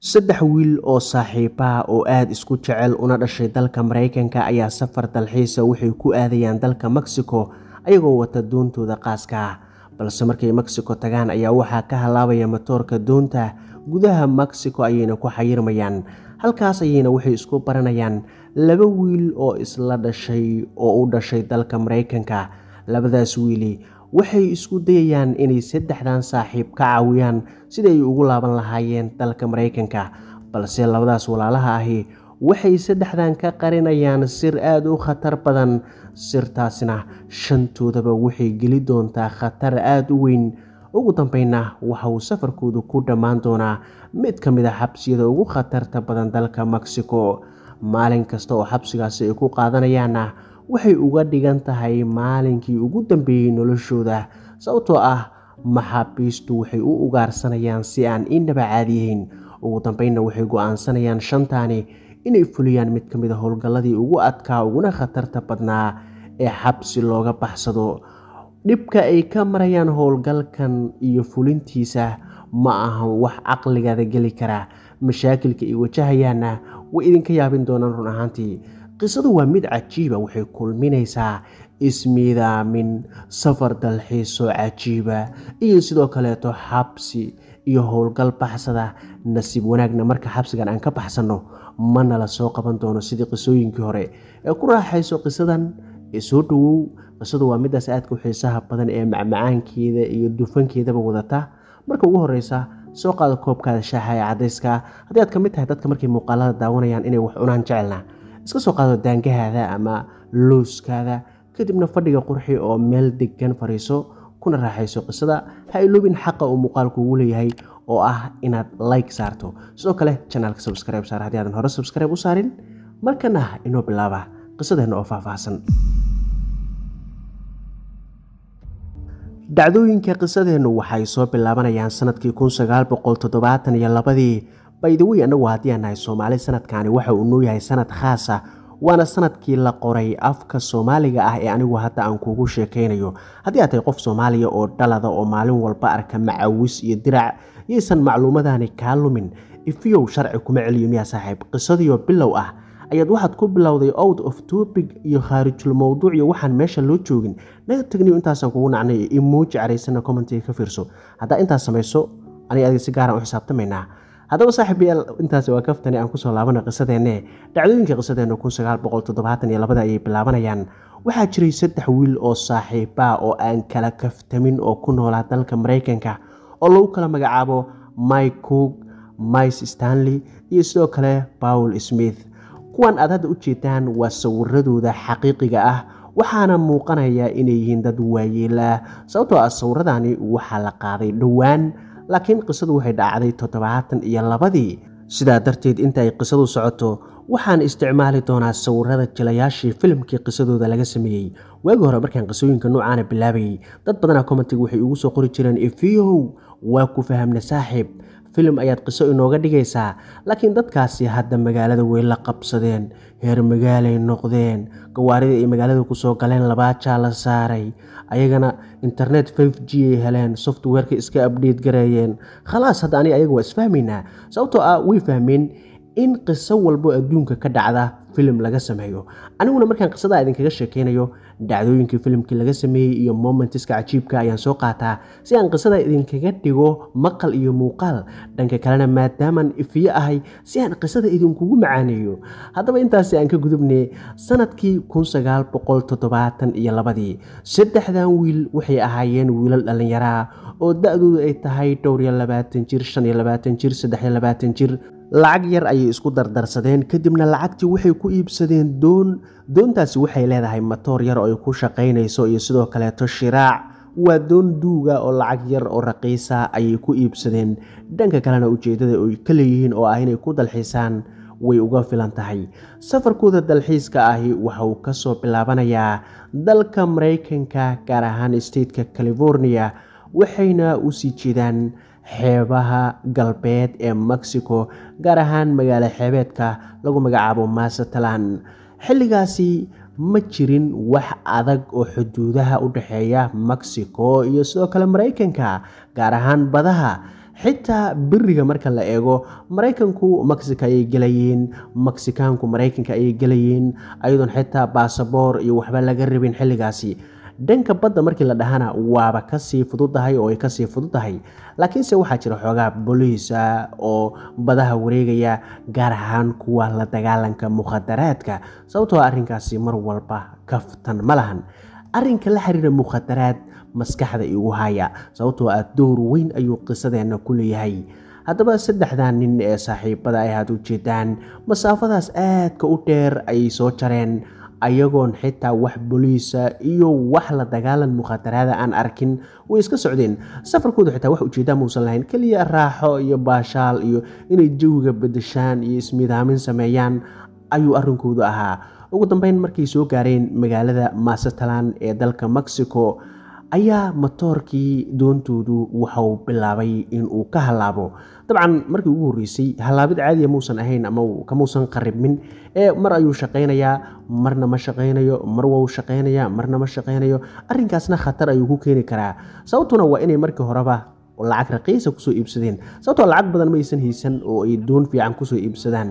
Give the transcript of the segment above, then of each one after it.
saddex wiil oo saaxiibaha oo aada isku jecel una dhashay dalka maraykanka ayaa safar dalxiisa waxay ku aadayaan dalka mexico ayagoo wata doontooda qaaska ah balse markay mexico tagaan ayaa waxaa ka halaabaya matoorka doonta gudaha mexico ayayna ku xayirmayaan halkaas ayayna waxay isku baranayaan laba wiil oo isla dhashay oo u dhashay dalka maraykanka labadaas wiili waxay isku dayayaan inay saddexdan saaxiib ka caawiyaan siday ugu laaban lahaayeen dalka maraykanka balse labadaas walaalaha ahi waxay saddexdan ka qarinayaan sir aada u khatar badan sirtaasna shantoodaba waxay geli doontaa khatar aada u weyn ugu dambeynna waxa uu safarkoodu ku dhammaan doonaa mid ka mid a ah xabsiyada ugu khatarta badan dalka mexico maalin kasta oo xabsigaasi ay ku qaadanayaanna waxay uga dhigan tahay maalinkii ugu dambeeyey noloshooda sababtoo ah maxaabiistu waxay u ugaarsanayaan si aan inaba caadiyeyn ugu dambeynna waxay go-aansanayaan shantaani inay fuliyaan mid ka mid a howlgalladii ugu adkaa uguna khatarta badnaa ee xabsi looga baxsado dhibka ay ka marayaan howlgalkan iyo fulintiisa ma ahan wax caqligada geli kara mashaakilka ay wajahayaanna way idinka yaabin doonaan run ahaantii qisadu waa mid cajiiba waxay kulminaysaa ismiidaamin safar dalxiiso cajiiba iyo sidoo kaleeto xabsi iyo howlgal baxsada nasiib wanaagna marka xabsigan aan ka baxsanno ma nala soo qaban doono sidii qisooyinkii hore ee ku raaxayso qisadan ee soo dhowow qisadu waa midaas aadka xiisaha badan ee macmacaankeeda iyo dufankeedaba wadata marka ugu horeysa soo qaada koobkaada shaaxa ee cadayska haddii aad ka mid tahay dadka markay muuqaalada daawanayaan inay wax cunaan jecelna iska soo qaado daangahaada ama luuskaada kadibna fadhiga qurxi oo meel degan fariiso kuna raaxayso qisada ha iloobin xaqa uu muuqaalku ugu leeyahay oo ah inaad like saarto sidoo kale janaalka subscribe saar haddii aadan hore subscribe u saarin markana inoo bilaaba qisadeenna oo faahfaahsan dhacdooyinka qisadeennu waxay soo bilaabanayaan sanadkii kun sagaal boqol toddobaatan iyo labadii baydawey annagu haddii aan nahay soomaali sanadkaani waxa uu noo yahay sanad khaas waana sanadkii la qoray afka soomaaliga ah ee anigu hadda aan kuugu sheekaynayo haddii aad tahay qof soomaaliya oo dhalada oo maalin walba arka macawis iyo dirac yaysan macluumadani kaa lumin ifiyow sharci kuma celiyo miyaa saaxiib qisadiioo bilow ah ayaad waxaad ku bilowday out of tobig iyo khaarijul mowduuc iyo waxaan meesha loo joogin naga tegniyo intaasaan kugu nacnay imuuji caraysana commentiga ka fiirso haddaa intaas samayso aniga adiga si gaaran ah u xisaabtamaynaa haddaba saaxib yaal intaasi waa kaftani aan ku soo laabana qisadeenne dhacdooyinka qisadeenna kunsagaalboqoltoddobaataniyo ayay bilaabanayaan waxaa jiray saddex wiil oo saaxiibaa oo aan kala kaftamin oo ku noolaa dalka maraykanka oo lagu kala magacaabo mike cook mice stanley iyo sidoo kale pawl smith kuwan aad hadda u jeedaan waa sawiradooda xaqiiqiga ah waxaana muuqanayaa inay yihiin dad waayeela sababtoo ah sawiradani waxaa la qaaday dhowaan laakiin qisadu waxay dhacday toddobaatan iyo labadii sidaa darteed inta ay qisadu socoto waxaan isticmaali doonaa sawirada jilayaashii filimkii qisadooda laga sameeyey waagi hore markaan qisooyinka noocaana bilaabayay dad badanaa kommentiga waxay ugu soo qori jireen efiyow waa ku fahamna saaxiib filim ayaad qiso inooga dhigaysaa laakiin dadkaasi hadda magaalada way la qabsadeen heer magaalay noqdeen gawaarida ay magaalada kusoo galeen labaa jaa la saaray ayagana internet five g ay heleen softwareka iska abdhiid gareeyeen khalaas hadda ani ayaga waa isfahmaynaa sababtoo ah way fahmeen in qiso walbo adduunka ka dhacda filim laga sameeyo aniguna markaan qisadaa idinkaga sheekeynayo dhacdooyinkii filimkii laga sameeyey iyo momentiska cajiibka ayaan soo qaataa si aan qisada idinkaga dhigo maqal iyo muuqaal dhanka kalena maadaamaan ifiyo ahay si aan qisada idinkugu macaaneeyo haddaba intaasi aan ka gudubnay sanadkii iyo labadii saddexdan wiil waxay ahaayeen wiilal dhallinyaraa oo da-doodu ay tahay dhowr iyo labaatan jir shan iyo labaatan jir saddex iyo labaatan jir lacag yar ayay isku dardarsadeen kadibna lacagtii waxay ku iibsadeen doon doontaasi waxay leedahay matoor yar oo ay ku shaqaynayso iyo sidoo kaleeto shiraac waa doon duuga oo lacag yar oo raqiisa ayay ku iibsadeen dhanka kalena ujeeddada ay ka leeyihiin oo ah inay ku dalxiisaan way uga filan tahay safarkooda dalxiiska ahi waxa uu ka soo bilaabanayaa dalka maraykanka gaar ahaan stateka california waxayna u sii jeedaan xeebaha galbeed ee Mexico gaar ahaan magaalo xeebeedka lagu magacaabo Mazatlan xilligaasi ma jirin wax adag oo xuduudaha u dhexeeya Mexico iyo sidoo kale Mareykanka gaar ahaan badaha xitaa beriga marka la eego maraykanku Mexico ayay galayeen Mexicaanku maraykanka ayay galayeen ayadoon xitaa baasaboor iyo waxba laga rabin xilligaasi dhanka badda markii la dhahana waaba kasii fududahay oo ay kasii fududahay laakiinse waxaa jira xoogaa boliisa oo badaha wareegaya gaar ahaan kuwa la dagaalanka mukhadaraadka sababtoo ah arrinkaasi mar walba kaftan ma lahan arrinka la xiriira mukhadaraad maskaxda igu haya sababtoo ah door weyn ayuu qisadeenna ku leeyahay haddaba saddexdan nin ee saaxiibada ay aad u jeedaan masaafadaas aadka u dheer ay soo jareen ayagoon xitaa wax boliisa iyo wax la dagaalan mukhaadaraada aan arkin way iska socdeen safarkooda xitaa wax ujeedaa muusan lahayn keliya raaxo iyo baashaal iyo inay jawiga bedeshaan iyo ismidaamin sameeyaan ayuu arrinkoodu ahaa ugu dambeyn markay soo gaareen magaalada masatalan ee dalka mexico ayaa matoorkii doontoodu waxau bilaabay inuu ka halaabo dabcan markii ugu horreysay halaabid caadiya ah muusan ahayn ama kamuusan qaribmin ee mar ayuu shaqaynayaa marna ma shaqaynayo mar waa u marna ma shaqaynayo arrinkaasna khatar ayuu ku keeni karaa sababtuna waa inay markii horeba lacag raqiisa ah kusoo iibsadeen sababtoo lacag badan maysan haysan oo ay doon fiican kusoo iibsadaan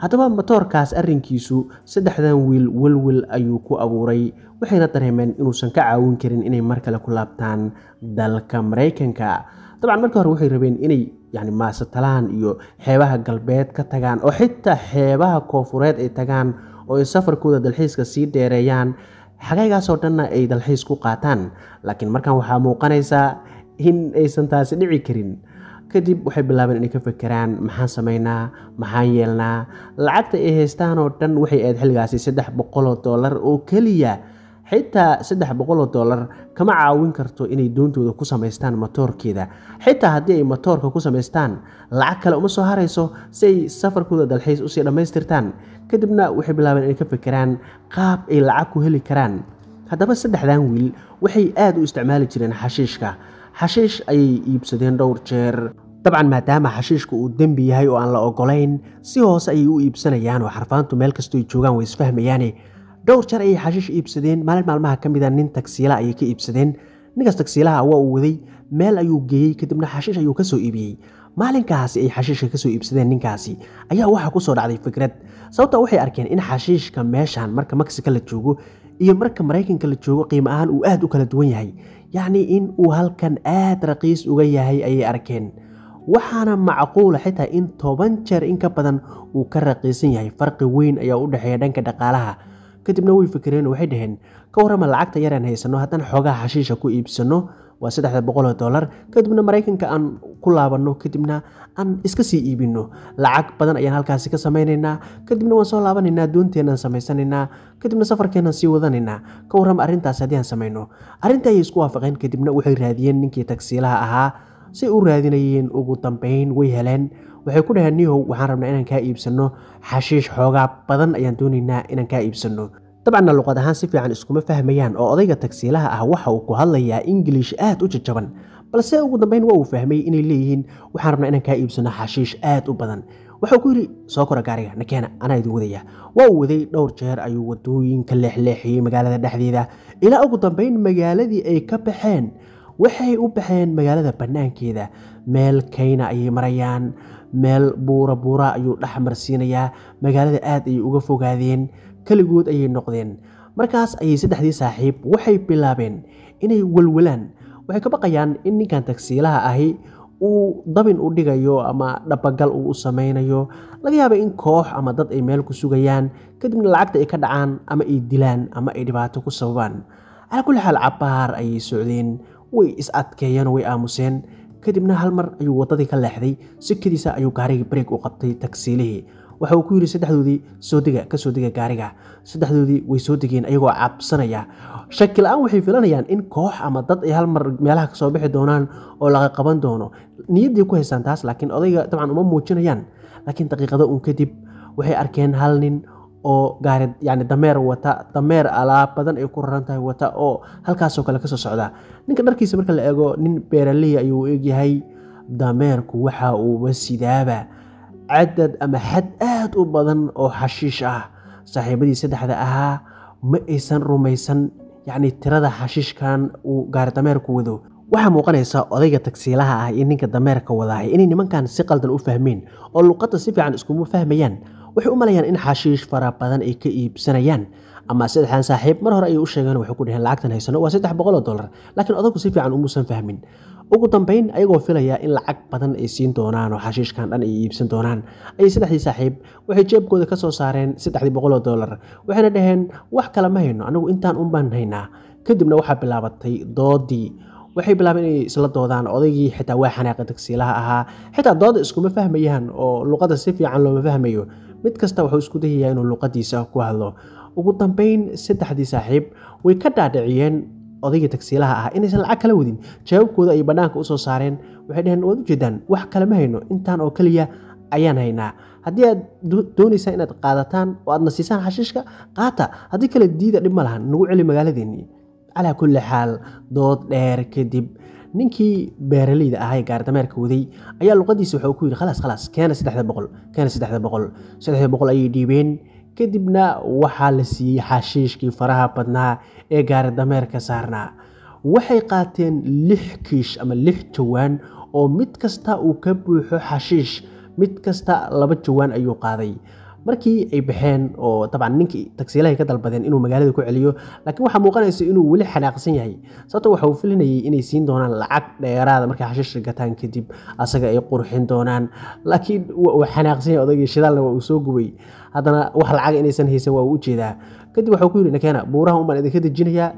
haddaba matoorkaas arrinkiisu saddexdan wiil welwel ayuu ku abuuray waxayna dareemeen inuusan ka caawin karin inay mar kale ku laabtaan dalka maraykanka dabcan marka hore waxay rabeen inay yani maasatalaan iyo xeebaha galbeed ka tagaan oo xitaa xeebaha koonfureed ay tagaan oo ay safarkooda dalxiiska sii dheereeyaan xagaygaasoo dhanna ay dalxiis ku qaataan laakiin markan waxaa muuqanaysaa in aysan taasi dhici karin kadib waxay bilaabeen inay ka fekeraan maxaan samaynaa maxaan yeelnaa lacagta ay haystaan oo dhan waxay ahayd xilligaasi saddex boqoloo doolar oo keliya xitaa saddex boqoloo doolar kama caawin karto inay doontooda ku samaystaan matoorkeeda xitaa haddii ay matoorka ku samaystaan lacag kale uma soo harayso si ay safarkooda dalxiis usii dhammaystirtaan kadibna waxay bilaabeen inay ka fekeraan qaab ay lacag ku heli karaan haddaba saddexdan wiil waxay aad u isticmaali jireen xashiishka xashiish ayay iibsadeen dhowr jeer dabcan maadaama xashiishka uu dembi yahay oo aan la ogolayn si hoose ayay u iibsanayaan oo xarfaantu meel kastoo joogaan way isfahmayaane dhowr jeer ayay xashiish iibsadeen maalin maalmaha ka mida ah nin tagsiila ayay ka iibsadeen ninkaas tagsiilaha waa uu waday meel ayuu geeyey kadibna xashiish ayuu ka soo iibiyey maalinkaasi ay xashiishka kasoo iibsadeen ninkaasi ayaa waxaa ku soo dhacday fikrad sababta waxay arkeen in xashiishka meeshan marka maksika la joogo iyo marka maraykanka la joogo qiimo ahaan uu aad u kala duwan yahay yacni in uu halkan aad raqiis uga yahay ayay arkeen waxaana macquula xitaa in toban jeer in ka badan uu ka raqiisan yahay farqi weyn ayaa u dhexeeya dhanka dhaqaalaha kadibna way fikireen waxay dhaheen ka warama lacagta yareen haysano haddaan xoogaha xashiisha ku iibsano waa saddexda boqoloo dollar kadibna maraykanka aan ku laabanno kadibna aan iska sii iibinno lacag badan ayaan halkaasi ka samaynaynaa kadibna waan soo laabanaynaa doonteenaan samaysanaynaa kadibna safarkeenaan sii wadanaynaa ka warrama arrintaas haddii aan samayno arrinta ayay isku waafaqeen kadibna waxay raadiyeen ninkii tagsiilaha ahaa si u raadinayeen ugu dambeyn way heleen waxay ku dhaheen nihow waxaan rabnaa inaan kaa iibsanno xashiish xoogaa badan ayaan doonaynaa inaan kaa iibsanno dabcanna luqad ahaan si fiican iskuma fahmayaan oo odayga tagsiilaha ah waxa uu ku hadlayaa ingiliish aad u jajaban balse ugu dambayn waa uu fahmayey inay leeyihiin waxaan rabnaa inaan kaa iibsano xashiish aad u badan waxa ku yidhi soo kora gaariga nakeena anaa idin wadaya waa uu waday dhowr jeer ayuu wadooyinka leexleexiyey magaalada dhexdeeda ilaa ugu dambeyn magaaladii ay ka baxeen waxay u baxeen magaalada bannaankeeda meel kayna ayay marayaan meel buura buura ayuu dhex marsiinayaa magaalada aad ayay uga fogaadeen keligood ayay noqdeen markaas ayay saddexdii saaxiib waxay bilaabeen inay welwelaan waxay ka baqayaan in ninkan tagsiilaha ahi uu dabin u dhigayo ama dhabagal uu u samaynayo laga yaaba in koox ama dad ay meel ku sugayaan kadibna lacagta ay ka dhacaan ama ay dilaan ama ay dhibaato ku sababaan calaa kulli xaal cabaar ayay socdeen way is adkeeyeen way aamuseen kadibna hal mar ayuu waddadii ka leexday sikadiisa ayuu gaarigii barig u qabtay tagsiilihii waxa uu ku yidhi saddexdoodii soo dega ka soo dega gaariga saddexdoodii way soo degeen ayagoo cabsanaya shaki la-aan waxay filanayaan in koox ama dad ay halmar meelaha kasoo bixi doonaan oo laga qaban doono niyaday ku haystaan taas laakiin odayga dabcan uma muujinayaan laakiin daqiiqado uun kadib waxay arkeen hal nin oo gaari yani dameer wata dameer alaab badan ay ku raran tahay wata oo halkaasoo kale kasoo socda ninka dharkiisa marka la eego nin beeraley ah ayuu egyahay dameerku waxa uuba sidaaba cadad ama xad aad u badan oo xashiish ah saaxiibadii saddexda ahaa ma aysan rumaysan yacni tirada xashiishkan uu gaari dameerku wado waxaa muuqanaysaa odayga tagsiilaha ah iyo ninka dameerka wadaahay inay nimankan si qaldan u fahmeen oo luqadda si fiican iskuma fahmayaan waxay u malayaan in xashiish fara badan ay ka iibsanayaan ama saddexdan saaxiib mar hore ayuu u sheegeen wuxuu ku dhaheen lacagtan haysano waa saddex boqol oo dollar laakiin odagu si fiican umuusan fahmin ugu dambayn ayagoo filaya in lacag badan ay siin doonaan oo xashiishkan dhan ay iibsan doonaan ayay saddexdii saaxiib waxay jeebkooda ka soo saareen saddexdii boqol oo dollar waxayna dhaheen wax kale ma hayno anigu intaan un haynaa kadibna waxaa bilaabatay doodii waxay bilaabeen inay isla doodaan odaygii xitaa waa xanaaqa tagsiilaha ahaa xitaa dooda iskuma fahmayaan oo luqadda si fiican looma fahmayo mid kasta wuxuu isku dayayaa inuu luqadiisa ku hadlo ugu dambeyn saddexdii saaxiib way ka dhaadhiciyeen odaygii tagsiilaha ah inaysan lacag kala wadin jawaabkooda ayay bannaanka u soo saareen waxay dheheen waad ujeedaan wax kale hayno intaan oo keliya ayaan haynaa haddii aad doonaysaa inaad qaadataan oo aad nasiisaan xashiishka qaata haddii kale diida dhib ma lahan nagu celi magaaladeenii calaa kulli xaal dood dheer kadib ninkii beeraleyda ahaa ee gaardameerka waday ayaa luqadiisa waxuu ku yidhi khalaas khalaas keena saddexda boqol keena saddexda boqol saddexda boqol ayay dhiibeen kadibna waxaa la siiyey xashiishkii faraha badnaa ee gaari dameerka saarnaa waxay qaateen lix kiish ama lix jawaan oo mid kasta uu ka buuxo xashiish mid kasta laba jawaan ayuu qaaday markii ay baxeen oo dabcan ninkii tagsiilahay ka dalbadeen inuu magaalada ku celiyo laakiin waxaa muuqanaysa inuu weli xanaaqsan yahay sababto waxa uu filinayay inay siin doonaan lacag dheeraada ah markay xashiishka gataan kadib asaga ay qurxin doonaan laakiin uu xanaaqsan yahay odaygii shidaalna waa uu soo gubay haddana wax lacag inaysan haysan waa uu ujeedaa kadib waxuu ku yidhi nakeena buuraha un idinka dejinayaa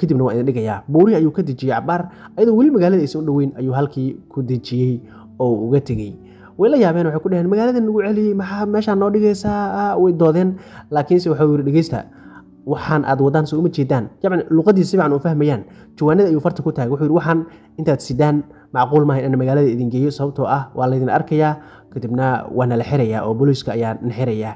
kadibna waan idin dhigayaa buurihii ayuu ka dejiyey cabaar ayadoo weli magaalada aysan u dhoweyn ayuu halkii ku dejiyey oo uga tegey way la yaabeen waxay ku dheheen magaalada nagu celiyey maxaa meeshaan noo dhigaysaa ah, ah, way doodeen laakiinse waxau yidhi dhegeysta waxaan aad wadaan soo uma jeedaan yacni luqadiisa si fiican u fahmayaan jawaanada ayuu farta ku taagay wuxuu yidhi waxaan intaad sidaan macquul maaha inaan magaalada idin geeyo sababtoo ah waa laydin arkayaa kadibna waa nala xirayaa oo booliiska ayaa xirayaa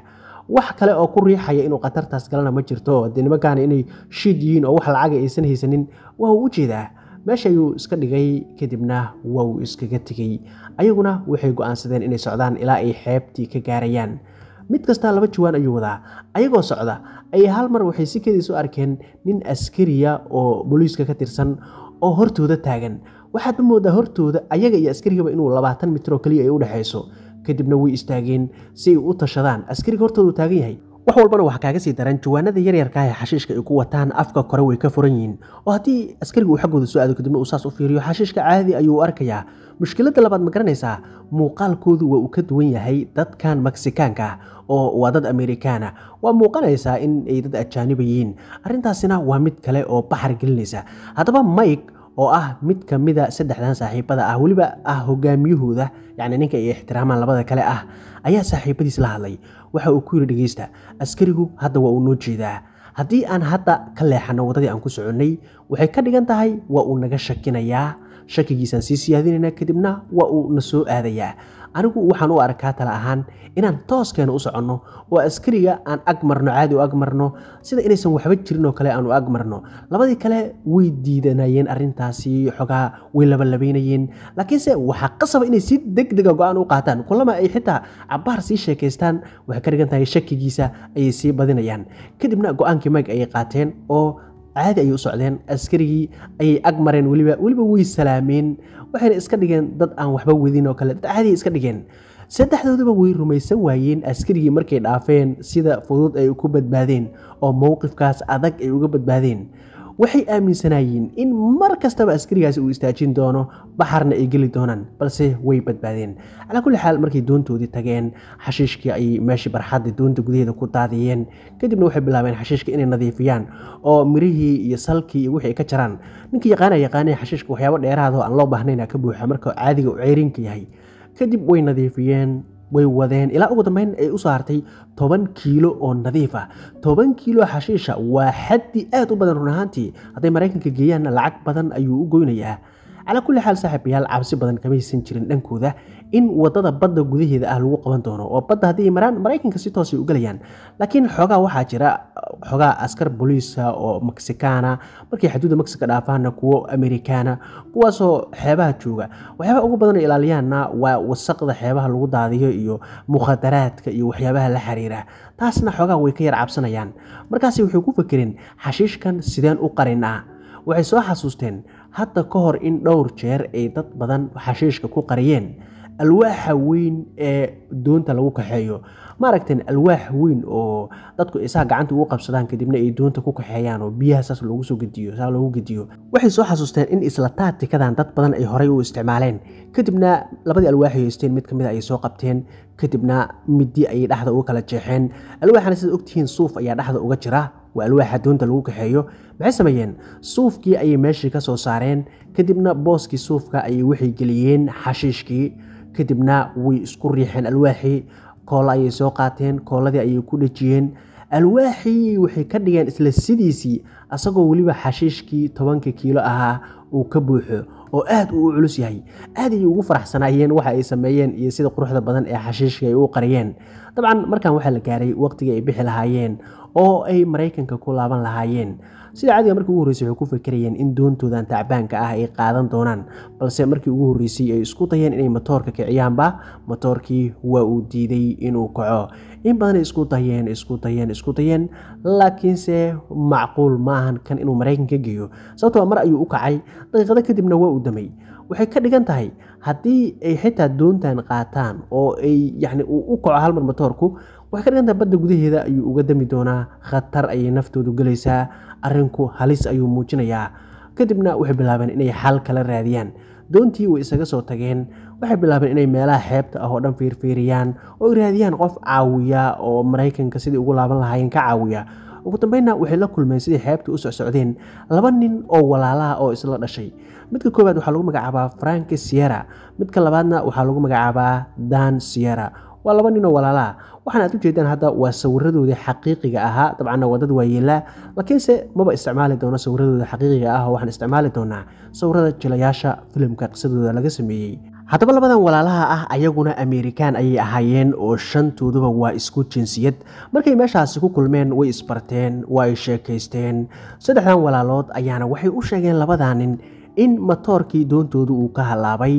wax kale oo ku riixaya inuu khatartaas galana ma jirto dee nimankaana inay shiid yihiin oo wax lacaga aysan haysanin waa uu u jeedaa meesha ayuu iska dhigay kadibna waa uu iskaga tegey ayaguna waxay go'aansadeen inay socdaan ilaa ay xeebtii ka gaarayaan mid kastaa laba jawaan ayuu wadaa ayagoo socda ayay hal mar waxay si kediis u arkeen nin askariya oo boliiska ka tirsan oo hortooda taagan waxaad u moodaa hortooda ayaga iyo askarigaba inuu labaatan mitroo keliya ay u dhexayso kadibna way istaageen si ay u tashadaan askariga hortooda hortoodu taagan yahay wax walbana waxaa kaaga sii daran jawaanada yaryarkaah ee xashiishka ay ku wataan afka kore way ka furan yihiin oo haddii askarigu uu xaggooda soo aado kadibna uu saas u fiiriyo xashiishka caadi ayuu arkayaa mushkiladda labaad ma garanaysaa muuqaalkoodu waa uu ka duwan yahay dadkan meksikaanka ah oo waa dad amerikaana waa muuqanaysaa in ay dad ajaaniba yihiin arrintaasina waa mid kale oo baxar gelinaysa haddaba mike oo ah mid ka mida saddexdan saaxiibada ah weliba ah hogaamiyahooda yacni ninka ay ixtiraamaan labada kale ah ayaa saaxiibadiis la hadlay waxa uu ku yidhi dhegeysta askarigu hadda waa uu noo jeedaa haddii aan hadda ka leexanno waddadii aan ku soconnay waxay ka dhigan tahay waa uu naga shakinayaa shakigiisaan sii siyaadinayna kadibna waa uu na soo aadayaa anigu waxaan u arkaa tala ahaan inaan tooskeena u soconno oo askariga aan agmarno caadi u agmarno sida inaysan waxba jirin oo kale aanu ag marno labadii kale way diidanayeen arintaasi xogaa way labalabaynayeen laakiinse waxaa qasaba inay si deg dega ah go-aan u qaataan kulama ay xitaa cabaar sii sheekaystaan waxay ka dhigan tahay shakigiisa ayay sii badinayaan kadibna go-aankii mayg ayay qaateen oo caadi ayay u socdeen askarigii ayay ag mareen weliba weliba way salaameen waxayna iska dhigeen dad aan waxba wadin oo kale dad caadi iska dhigeen saddexdoodaba way rumaysan waayeen askarigii markay dhaafeen sida fudud ay ku badbaadeen oo mowqifkaas adag ay uga badbaadeen waxay aaminsanaayeen in mar kastaba askarigaasi uu istaajin doono baxarna ay geli doonaan balse way badbaadeen calaa kulli xaal markay doontoodii tageen xashiishkii ay meeshii barxadda doonta gudaheeda ku daadiyeen kadibna waxay bilaabeen xashiishka inay nadiifiyaan oo mirihii iyo salkii iyo wixii ka jaraan ninkii yaqaana yaqaanee xashiishka waxyaabo dheeraada aan loo baahnayna ka buuxa marka caadiga u ceyrinka yahay kadib way nadiifiyeen way wadeen ilaa ugu dambeyn ay u saartay toban kiilo oo nadiif ah toban kiilo xashiisha waa xaddi aad u badan run ahaantii hadday maraykanka geeyaanna lacag badan ayuu u goynayaa calaa kulli xaal saaxiibayaal cabsi badan kamaysan jirin dhankooda in waddada badda gudaheeda ah lagu qaban doono oo badda haddii ay maraan maraykanka si toosay u gelayaan laakiin xoogaa waxaa jira xoogaa askar booliisa oo meksikaana markay xaduudda meksika dhaafaana kuwo amerikaana kuwaasoo xeebaha jooga waxyaabaha ugu badan ilaaliyaanna waa wasaqda xeebaha lagu daadiyo iyo mukhadaraadka iyo waxyaabaha la xiriira taasna xoogaa way ka yar cabsanayaan markaas wuxuu ku fakereen xashiishkan sideen u qarinaa ah. waxay soo xasuusteen hadda ka hor in dhowr jeer ay dad badan xashiishka ku qariyeen alwaaxa weyn ee doonta lagu kaxeeyo maaragtan alwaax weyn oo dadku isaha gacanta ugu qabsadaan kadibna ay doonta ku kaxeeyaan oo biyaha saas loogu soo gediyo saa loogu gediyo waxay soo xasuusteen in isla taatikadan dad badan ay horay u isticmaaleen kadibna labadii alwaaxay haysteen mid kamid ah ay soo qabteen kadibna midii ayay dhexda uga kala jeexeen alwaaxana sidaad ogtihiin suuf ayaa dhexda uga jira waa alwaaxa doonta lagu kaxeeyo maxay sameeyeen suufkii ayay meeshii ka soo saareen kadibna booskii suufka ayay waxay geliyeen xashiishkii kadibna way isku riixeen alwaaxii koolo ayay soo qaateen kooladii ayay ku dhejiyeen alwaaxii waxay ka dhigeen isla sidiisii asagoo weliba xashiishkii tobanka kiilo ahaa uu ka buuxo oo aad uu u culus yahay aad ayay ugu faraxsanaayeen waxa ay sameeyeen iyo sida quruxda badan ee xashiishkii ay u qariyeen dabcan markaan waxaa la gaaray waqtigii ay bixi lahaayeen oo ay maraykanka ku laaban lahaayeen sida caadiga markii ugu horreysay waxay ku fakerayeen in doontoodan tacbaanka ah ay qaadan doonaan balse markii ugu horreysay ay isku dayeen inay matoorka kiciyaanba matoorkii waa uu diiday inuu kaco in badanay isku dayeen isku dayeen isku dayeen laakiinse macquul ma ahan kan inuu maraykanka geeyo sababtoo ah mar ayuu u kacay daqiiqado kadibna waa uu damay waxay ka dhigan tahay haddii ay xitaa doontan qaataan oo ay yacni uu u kaco halmar matoorku waxay ka dhiganta badda gudaheeda ayuu uga dami doonaa khatar ayay naftoodu gelaysaa arrinku halis ayuu muujinayaa kadibna waxay bilaabeen inay xal kala raadiyaan doontii way isaga soo tageen waxay bilaabeen inay meelaha xeebta ah oo dhan fiirfiiriyaan oo ay raadiyaan qof caawiya oo maraykanka sidii ugu laaban lahaayeen ka caawiya ugu dambeynna waxay la kulmeen sidii xeebta u socsocdeen laba nin oo walaalaha oo isla dhashay midka koowaad waxaa lagu magacaabaa frank sierra midka labaadna waxaa lagu magacaabaa dan sierra waa laba nin oo walaalaa waxaana aad u jeedaan hadda waa sawiradooda xaqiiqiga ahaa dabcana waa dad yeelaa laakiinse maba isticmaali doono sawiradooda xaqiiqiga ah oo waxaan isticmaali doonaa sawirada jilayaasha filimka qisadooda laga sameeyey haddaba labadan walaalaha ah ayaguna ameerikaan ayay ahaayeen oo shantooduba waa isku jinsiyad markay meeshaasi ku kulmeen way isbarteen waa ay sheekaysteen saddexdan walaalood ayaana waxay u sheegeen nin in matoorkii doontoodu uu ka halaabay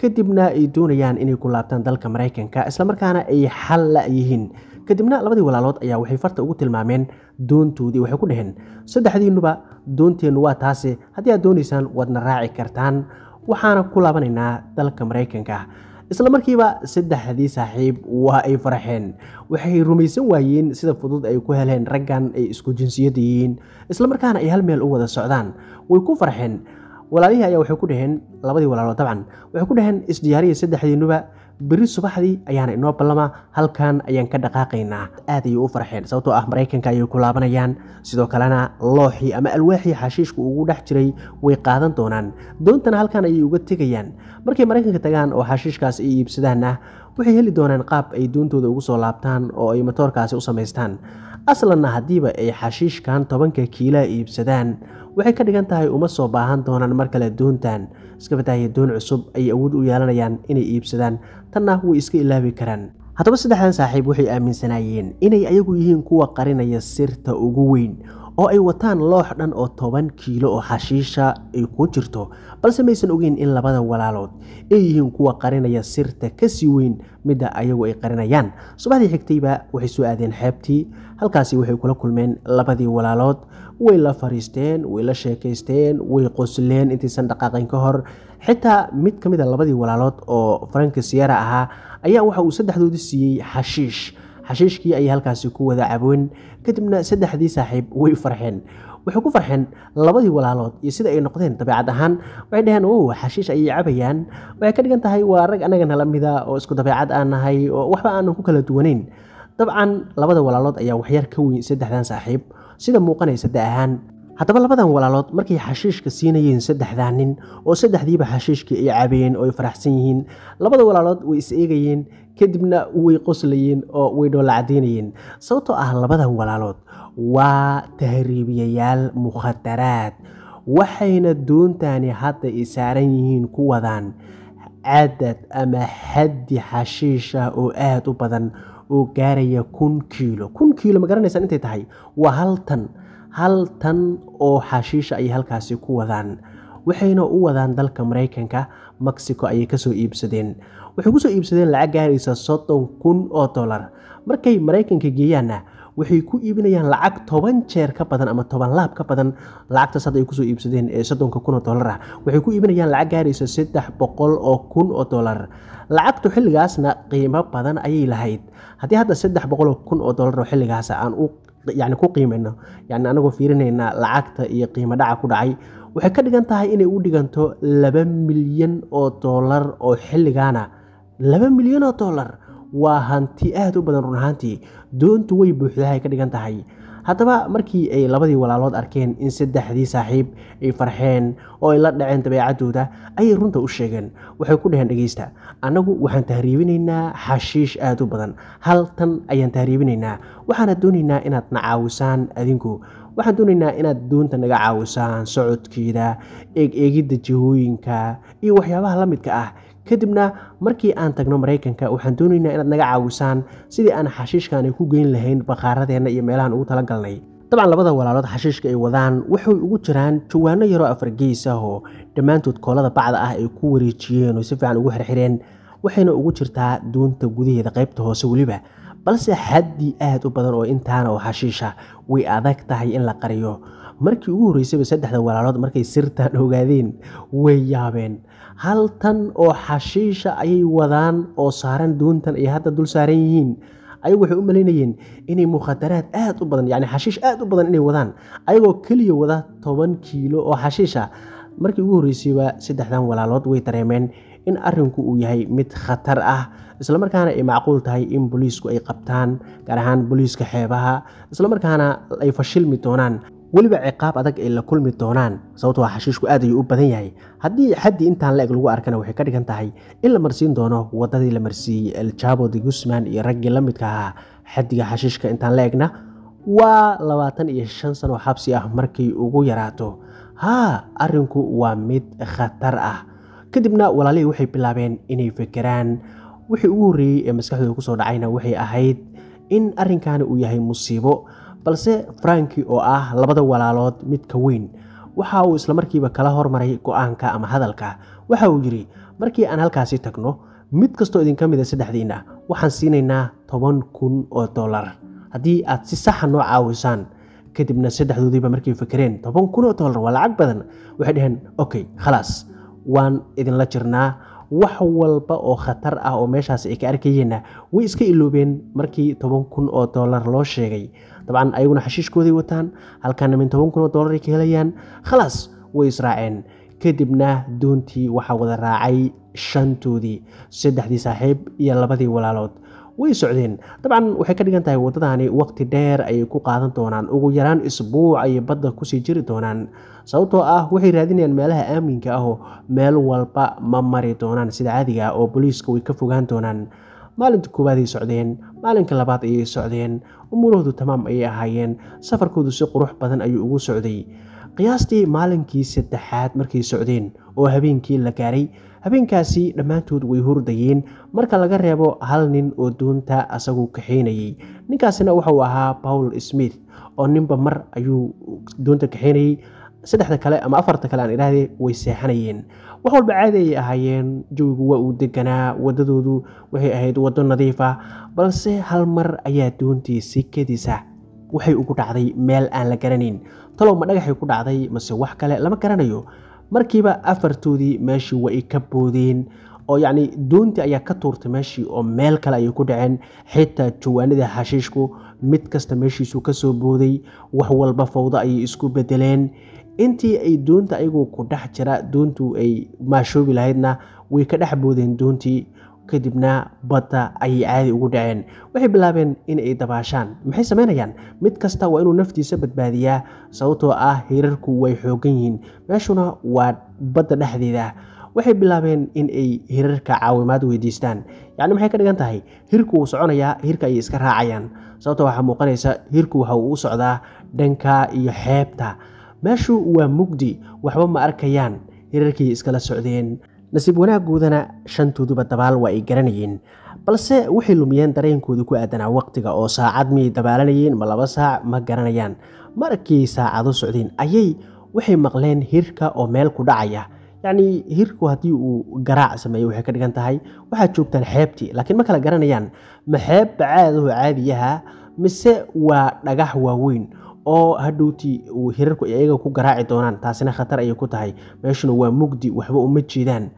kadibna ay doonayaan inay ku laabtaan dalka maraykanka islamarkaana ay xal la-yihiin kadibna labadii walaalood ayaa waxay farta ugu tilmaameen doontoodii waxay ku dhaheen saddexdiinuba doonteennu waa taasi haddii aad doonaysaan waadna raaci kartaan waxaana ku laabanaynaa dalka maraykanka isla markiiba saddexdii saaxiib waa ay faraxeen waxay rumaysan waayeen sida fudud ay ku heleen raggan ay isku jinsiyada yihiin islamarkaana ay hal meel u wada socdaan way ku farxeen walaalihii ayaa waxay ku dhaheen labadii walaalood dabcan waxay ku dhaheen isdiyaariya saddexdiinuba beri subaxdii ayaana inoo ballama halkan ayaan ka dhaqaaqaynaa aad ayay u farxeen sababtoo ah maraykanka ayay ku laabanayaan sidoo kalena looxii ama alwaaxii xashiishku ugu dhex jiray way qaadan doonaan doontana halkan ayay uga tegayaan markay maraykanka tagaan oo xashiishkaas ay iibsadaanna ah, waxay heli doonaan qaab ay doontooda ugu soo laabtaan oo ay matoorkaasi u samaystaan aslanna haddiiba ay xashiishkan tobanka kiilaa iibsadaan waxay ka dhigan tahay uma soo baahan doonaan mar kale doontan iskabadahaya doon cusub ay awood u yeelanayaan inay iibsadaan tanna way iska ilaabi karaan haddaba saddexdan saaxiib waxay aaminsanaayeen inay ayagu yihiin kuwa qarinaya sirta ugu weyn oo ay wataan loox dhan oo toban kiilo oo xashiisha ay ku jirto balse maysan ogeyn in labada walaalood ay yihiin kuwa qarinaya sirta ka sii weyn midda ayagu ay qarinayaan subaxdii xigtayba waxay soo aadeen xeebtii halkaasi waxay kula kulmeen labadii walaalood way la fariisteen way la sheekaysteen way qosleen intaysan dhaqaaqayn ka hor xitaa mid ka mid a ah labadii walaalood oo faranka siyara ahaa ayaa waxa uu saddexdoodii siiyey xashiish xashiishkii ayay halkaasi ku wada caboween kadibna saddexdii saaxiib way farxeen waxay ku farxeen labadii walaalood iyo sida ay noqdeen dabeecad ahaan waxay dhaheen wow xashiish ayay cabayaan waxay ka dhigan tahay waa rag annagana la mida oo isku dabeecad aan nahay oo waxba aanan ku kala duwanayn dabcan labada walaalood ayaa waxyar ka weyn saddexdan saaxiib sida muuqanaysa da ahaan haddaba labadan walaalood markay xashiishka siinayeen saddexdaa nin oo saddexdiiba xashiishkii ay cabeen oo ay faraxsan yihiin labada walaalood way is eegayeen kadibna way qoslayeen oo way dhoolacadaynayeen sababtoo ah labadan walaalood waa tahriibiyayaal mukhadaraad waxayna doontaani hadda ay saaran yihiin ku wadaan cadad ama xaddi xashiisha ah oo aada u badan oo gaaraya kun kiilo kun kiilo ma garanaysaa intay tahay waa haltan hal tan oo xashiisha ay halkaasi ku wadaan waxayna u wadaan dalka maraykanka mexico ayay kasoo iibsadeen waxay kusoo iibsadeen lacag gaaraysa soddon kun oo dollar markay maraykanka geeyaanna waxay ku iibinayaan lacag toban jeer ka badan ama toban laab ka badan lacagtaas hadda ay kusoo iibsadeen ee soddonka kun oo dollar ah waxay ku iibinayaan lacag gaaraysa saddex boqol oo kun oo dollar lacagtu xilligaasna qiimo badan ayay lahayd haddii hadda saddex boqol oo kun oo dollar oo xilligaas aan u yani ku qiimayno yani anagoo fiirinaynaa lacagta iyo qiimo dhaca ku dhacay waxay ka dhigan tahay inay u dhiganto laba milyan oo doolar oo xilligaana laba milyan oo doolar waa hanti aada u badan run ahaantii doontu way buuxdahay ka dhigan tahay haddaba markii ay labadii walaalood arkeen in saddexdii saaxiib ay farxeen oo ay la dhaceen dabeecaddooda ayay runta u sheegeen waxay ku dhaheen dhegeysta annagu waxaan tahriibinaynaa xashiish aad u badan hal tan ayaan tahriibinaynaa waxaana doonaynaa inaad na caawisaan adinku waxaan doonaynaa inaad doonta naga caawisaan socodkeeda eeg eegidda jihooyinka iyo waxyaabaha la midka ah kadibna markii aan tagno maraykanka waxaan doonaynaa inaad naga caawisaan sidii aan xashiishkaanay ku geyn lahayn baqaaradeenna iyo meelahaan ugu galnay dabcan labada walaalood xashiishka ay wadaan waxay ugu jiraan jawaano yaroo afargeys ah oo dhammaantood koolada bacda ah ay ku wareejiyeen oo si fiican ugu xirxireen waxayna ugu jirtaa duunta gudaheeda qaybta hoose weliba balse xaddi aad u badan oo intaana oo xashiisha way adag tahay in la qariyo markii ugu horreysayba saddexda walaalood markay sirtan ogaadeen way yaabeen hal tan oo xashiisha ayay wadaan oo saaran doontan ay hadda dul saaran yihiin ayagu waxay u malaynayeen inay mukhadaraad aad u badan yani xashiish aad u badan inay wadaan ayagoo keliya wada toban kiilo oo xashiisha markii ugu horreysayba saddexdan walaalood way dareemeen in arrinku uu yahay mid khatar ah islamarkaana ay macquul tahay in boliisku ay qabtaan gaar ahaan boliiska xeebaha islamarkaana ay fashilmi doonaan weliba ciqaab adag ay la kulmi doonaan sababtoo ah xashiishku aad ayuu u badan yahay haddii xaddii intaan la eg lagu arkana waxay ka dhigan tahay in la marsiin doono waddadii la marsiiyey eljaabo de guzman iyo raggii la midka ahaa xaddiga xashiishka intaan la egna waa labaatan iyo shan sanoo xabsi ah markay ugu yaraato haa arrinku waa mid khatar ah kadibna walaalihii waxay bilaabeen inay fekeraan wixii ugu horreeyey ee maskaxdooda kusoo dhacayna waxay ahayd in arrinkaani uu yahay musiibo balse franki oo ah labada walaalood midka weyn waxa uu islamarkiiba kala hormaray go-aanka ama hadalka waxa uu yidhi markii aan halkaasi tagno mid kastoo idinka mida ah saddexdiinna waxaan siinaynaa toban kun oo dollar haddii aad si saxa ah noo caawisaan kadibna saddexdoodiiba markay fakereen toban kun oo dollar waa lacag badan waxay dhaheen okay khalaas waan idinla jirnaa wax walba oo khatar ah oo meeshaas ay ka arkayeenna way iska iloobeen markii toban kun oo dollar loo sheegay dabcan ayaguna xashiishkoodii wataan halkaana min toban kun oo doolar ay ka helayaan khalaas way israaceen kadibna doontii waxaa wada raacay shantoodii saddexdii saaxiib iyo labadii walaalood way socdeen dabcan waxay ka dhigan tahay waddadaani waqti dheer ayay ku qaadan doonaan ugu yaraan isbuuc ayay badda kusii jiri doonaan sababtoo ah waxay raadinayaan meelaha aaminka ahoo meel walba ma mari doonaan sida caadiga ah oo boliiska way ka fogaan doonaan maalinta koowaad ay socdeen maalinka labaad ayay socdeen umuurahoodu tamaam ayay ahaayeen safarkoodu si qurux badan ayuu ugu socday qiyaastii maalinkii saddexaad markay socdeen oo habeenkii la gaaray habeenkaasi dhammaantood way hurdayeen marka laga reebo hal nin oo doonta asagu kaxaynayey ninkaasina wuxuu ahaa bawl smith oo ninba mar ayuu doonta kaxaynayey saddexda kale ama afarta kale aan idhaahde way seexanayeen wax walba caadi ayay ahaayeen jawigu waa uu deganaa wadadoodu waxay ahayd waddo nadiif ah balse hal mar ayaa doontii kadisa waxay ugu dhacday meel aan la garanayn talow dhagaxay ku dhacday mase wax kale lama garanayo markiiba afartoodii meeshii way ka boodeen oo yacni doontii ayaa ka tuurtay meeshii oo meel kale ayay ku dhaceen xitaa jawaanada hashiishku mid kasta meeshiisu ka soo booday wax walba fawdo ayay isku bedeleen intii ay doonta ayagu ku dhex jira doontu ay maashoobi lahaydna way ka dhex boodeen doontii kadibna badda ayay caadi ugu dhaceen waxay bilaabeen in ay dabaashaan maxay samaynayaan mid kasta waa inuu naftiisa badbaadiyaa sababtoo ah hirarku way xoogan yihiin meeshuna waa badda dhexdeeda waxay bilaabeen in ay hirarka caawimaad weydiistaan yacni maxay ka dhigan tahay hirku wuu soconayaa hirka ayay iska raacayaan sababto ah waxaa muuqanaysa hirku waxa uu u socdaa dhanka iyo xeebta meeshu waa mugdi waxba ma arkayaan hirarkii iskala socdeen nasiib wanaaggoodana shantooduba dabaal waa ay garanayeen balse waxay lumiyeen dareenkooda ku aadanaa waqtiga oo saacad miyay dabaalanayeen ma laba saac ma garanayaan markii saacado socdeen ayay waxay maqleen hirka oo meel ku dhacaya yacnii hirku haddii uu garaac sameeyo waxay ka dhigan tahay waxaad joogtaan xeebtii laakiin ma kala garanayaan ma xeeb bacaadaho caadiyaha mise waa dhagax waaweyn oo hadhowtii hirarku ay ku garaaci doonaan taasina khatar ayay ku tahay meeshuna waa mugdi waxba uma jeedaan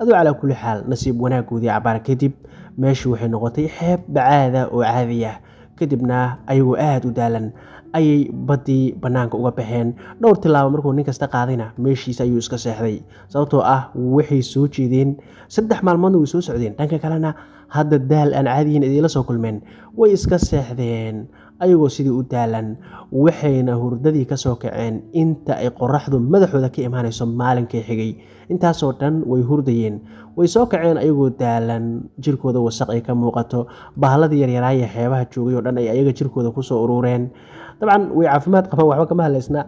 adoo calaa kulli xaal nasiib wanaaggoodii cabaar kadib meeshu waxay noqotay xeeb bacaada oo caadiya ah. kadibna ayagoo aad u daalan ayay baddii bannaanka uga baxeen dhowr tillaabo markuu ninkasta qaadayna meeshiisa ayuu iska seexday sababtoo ah waxay soo jeedeen saddex maalmoodna way soo socdeen dhanka kalena hadda daal aan caadiyiin idiila soo kulmeen way iska seexdeen ayagoo sidii u daalan waxayna hurdadii kasoo kaceen inta ay qoraxdu madaxooda ka imaanayso maalinkii xigay intaasoo dhan way hurdayeen way soo kaceen ayagoo daalan jirkooda wasaq ay ka muuqato bahalladii yaryaraaya xeebaha joogay oo dhan ay ayaga jirkooda kusoo uruureen dabcan way caafimaad qabaan waxba kama hadlaysna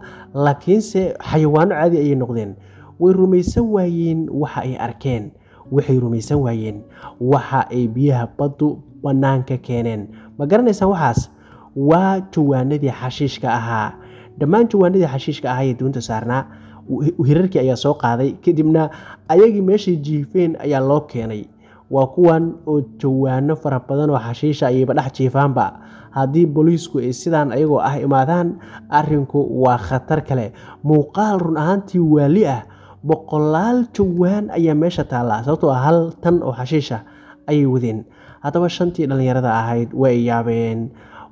laakiinse xayawaano caadi ayay noqdeen way rumaysan waayeen waxa ay arkeen waxay rumaysan waayeen waxa ay biyaha baddu bannaanka keeneen ma garanaysaan waxaas waa jawaanadii xashiishka ahaa dhammaan jawaanadii xashiishka ahaa ee duunta saarnaa hirarkii ayaa soo qaaday kadibna ayagii meeshay jiifeen ayaa loo keenay waa kuwan oo jawaano fara badan oo xashiisha ayayba dhex jiifaanba haddii booliisku ay sidaan ayagoo ah imaadaan arrinku waa khatar kale muuqaal run ahaantii waali ah boqolaal jawaan ayaa meesha taallaa sababtoo ah hal tan oo xashiisha ayay wadeen haddaba shantii dhallinyarada ahayd way yaabeen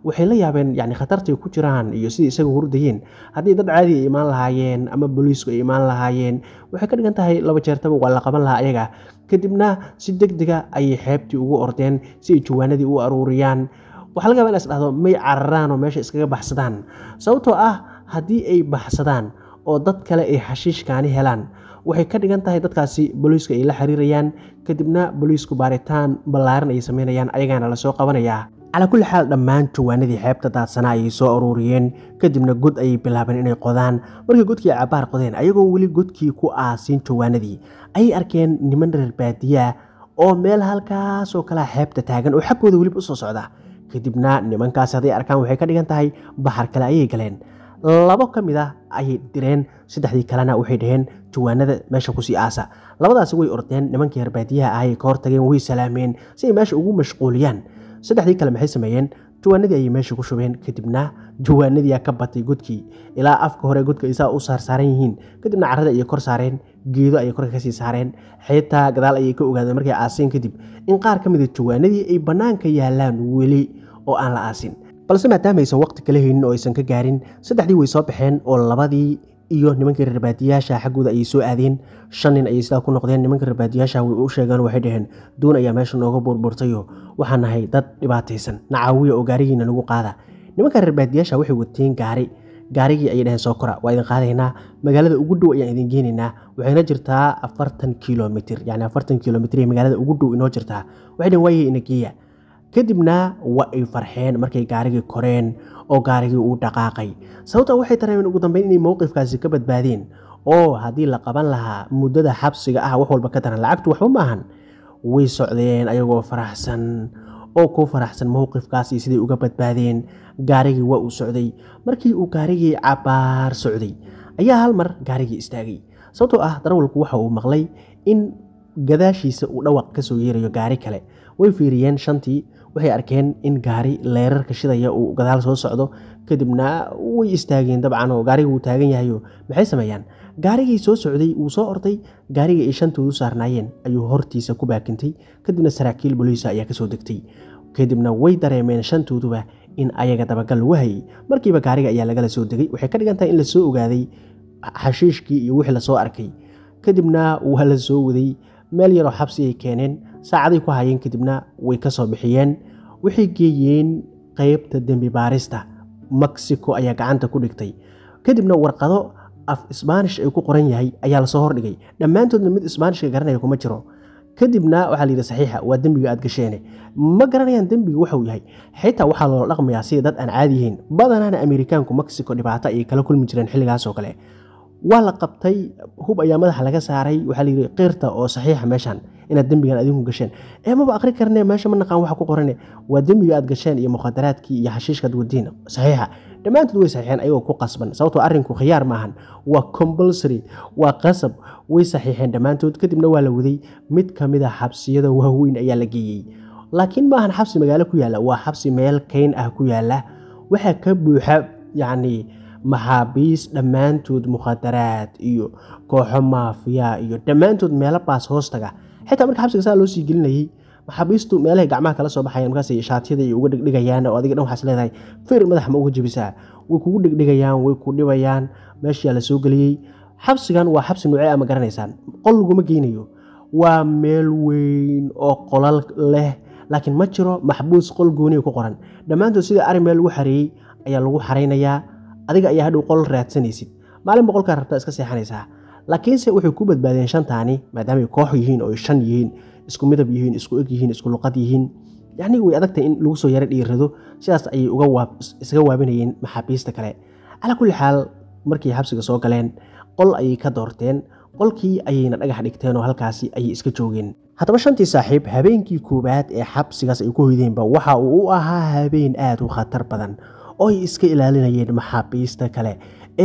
waxay la yaabeen yani khatarta ay ku jiraan iyo sidai isaga hurdayeen haddii dad caadi ay imaan lahaayeen ama booliisku ay imaan lahaayeen waxay ka dhigan tahay laba jeertaba waa la qaban lahaa ayaga kadibna si degdega ayay xeebtii ugu ordeen si ay jawaanadii u aruuriyaan waxaa laga yaba in isdhahdo may cararaan meesha iskaga baxsadaan sababtoo ah haddii ay baxsadaan oo dad kale ay xashiishkaani helaan waxay ka dhigan tahay dadkaasi booliisku ay la xiriirayaan kadibna booliisku baaritaan ballaaran ay samaynayaan ayagaana lasoo qabanayaa cala kulli xaal dhammaan jawaanadii xeebta daadsanaa ayay soo aruuriyeen kadibna god ayay bilaabeen inay qodaan markay godkii cabaar qodeen ayagoo weli godkii ku aasiin jawaanadii ayay arkeen niman reer baadiyaa oo meel halkaas oo kalea xeebta taagan oo xaggooda weliba usoo socda kadibna nimankaasi hadday arkaan waxay ka dhigan tahay bahar kale ayay galeen labo ka mid ah ayay direen saddexdii kalena waxay dhaheen jawaanada meesha kusii aasa labadaasi way ordeen nimankii reer baadiyaha ahay ka hortageen way salaameen si ay meesha ugu mashquuliyaan saddexdii kale maxay sameeyeen jawaanadii ayay meesha ku shubeen kadibna jawaanadiiyaa ka batay godkii ilaa afka hore godka isaa u saarsaaran yihiin kadibna carada ayay kor saareen geedo ayay korka kasii saareen xitaa gadaal ayay ka ogaadeen markay aaseen kadib in qaar ka mida ah jawaanadii ay bannaanka yaallaan weli oo aan la aasin balse maadaama aysan waqti kala haynin oo aysan ka gaarin saddexdii way soo baxeen oo labadii iyo nimankii reerbaadiyaasha xaggooda ayay soo aadeen shan nin ayay sidaa ku noqdeen nimanka reerbaadiyaasha way u sheegeen waxay dhaheen doon ayaa meesha nooga buurbuurtayo waxaan nahay dad dhibaataysan nacaawiya oo gaarigiina nagu qaada nimanka reerbaadiyaasha waxay wateen gaari gaarigii ayay dhaheen soo kora waa idin qaadaynaa magaalada ugu dhow ayaan idin geenaynaa waxayna jirtaa afartan kilomitr yani afartan kilomitr magaalada ugu dhow inoo jirtaa waxay dhaheen waayey inageeya kadibna waa ay farxeen markay gaarigii koreen oo gaarigii uu dhaqaaqay sababtaa waxay dareemeen ugu dambeyn inay mowqifkaasi ka badbaadeen oo haddii la qaban lahaa muddada xabsiga ah wax walba ka daran lacagtu waxba ma ahan way socdeen ayagoo faraxsan oo ku faraxsan mowqifkaas iyo siday uga badbaadeen gaarigii waa uu socday markii uu gaarigii cabaar socday ayaa hal mar gaarigii istaagay sababtoo ah darawalku waxa uu maqlay in gadaashiisa uu dhawaq ka soo yeerayo gaari kale way fiiriyeen shantii waxay arkeen in gaari leerarka shidaya uu gadaal soo socdo kadibna way istaageen dabcan oo gaariga uu taagan yahayo maxay sameeyaan gaarigii soo socday wuu soo orday gaariga ay shantoodu saarnaayeen ayuu hortiisa ku baakintay kadibna saraakiil boliisa ayaa kasoo degtay kadibna way dareemeen shantooduba in ayaga dabagal lagu markiiba gaariga ayaa lagala soo degay waxay ka dhigan in lasoo ogaaday xashiishkii iyo wixii lasoo arkay kadibna waa la soo waday meel yaroo xabsi ay keeneen saacaday ku hayeen kadibna way ka soo bixiyeen waxay geeyeen qaybta dembi baarista mexico ayaa gacanta ku dhigtay kadibna warqado af isbaanish ay ku qoran yahay ayaa lasoo hordhigay dhammaantoodna mid isbaanishka garanaya kuma jiro kadibna waxaa layidhi saxiixa waa dembiga aad gasheene ma garanayaan dembiga waxuu yahay xitaa waxaa loola dhaqmayaa sida dad aan caadiyihiin badanaana amerikaanku mexico dhibaato ayay kala kulmi jireen xilligaasoo kale waa la qabtay hub ayaa madaxa laga saaray waxaa layidhi keyrta oo saxiixa meeshaan inaad dembigan adinku gasheen ee maba akhri karne meesha ma naqaan waxa ku qorane waa dembiga aad gasheen iyo mukhadaraadkii iyo hashiishkaad wadiin saxiixa dhammaantood way saxiixeen ayagoo ku qasban sababtoo ah arrinku khiyaar maahan waa compulsory waa qasab way saxiixeen dhammaantood kadibna waa la waday mid ka mid a ah xabsiyada waaweyn ayaa la geeyey laakiin maahan xabsi magaalo ku yaalla waa xabsi meel kayn ah ku yaalla waxaa ka buuxa yacnii maxaabiis dhammaantood mukhaadaraad iyo kooxo maafiya iyo dhammaantood meelo baas hoostaga xitaa marka xabsiga saa loo sii gelinayay maxaabiistu meelahay gacmaha kala soo baxayaan markaas shaatiyada iyo uga dhegdhegayaan oo adiga dhan waxaas leedahay fir madaxa ma uga jebisaa way kugu dhegdhegayaan way ku dhibayaan meeshaa la soo geliyey xabsigan waa xabsi nuuce ama garanaysaan qol laguma geynayo waa meel weyn oo qolal leh laakiin ma jiro maxbuus qol gooniya ku qoran dhammaantood sida arrimee lagu xareeyey ayaa lagu xaraynayaa adiga ayaa hadhow qol raadsanaysid maalinba qolkaa rabtaa iska seexanaysaa laakiinse waxay ku badbaadeen shantaani maadaamay koox yihiin oo shan yihiin isku midab yihiin isku eg yihiin isku luqad yihiin yacni way adagtahay in lagu soo yaro dhiirrado sidaas ayay isaga waabinayeen maxaabiista kale calaa kulli xaal markay xabsiga soo galeen qol ayay ka doorteen qolkii ayayna dhagax dhigteen oo halkaasi ayay iska joogeen haddaba shantii saaxiib habeenkii koowaad ee xabsigaas ay ku hoydeenba waxa uu u ahaa habeen aad u khatar badan oo ay iska ilaalinayeen maxaabiista kale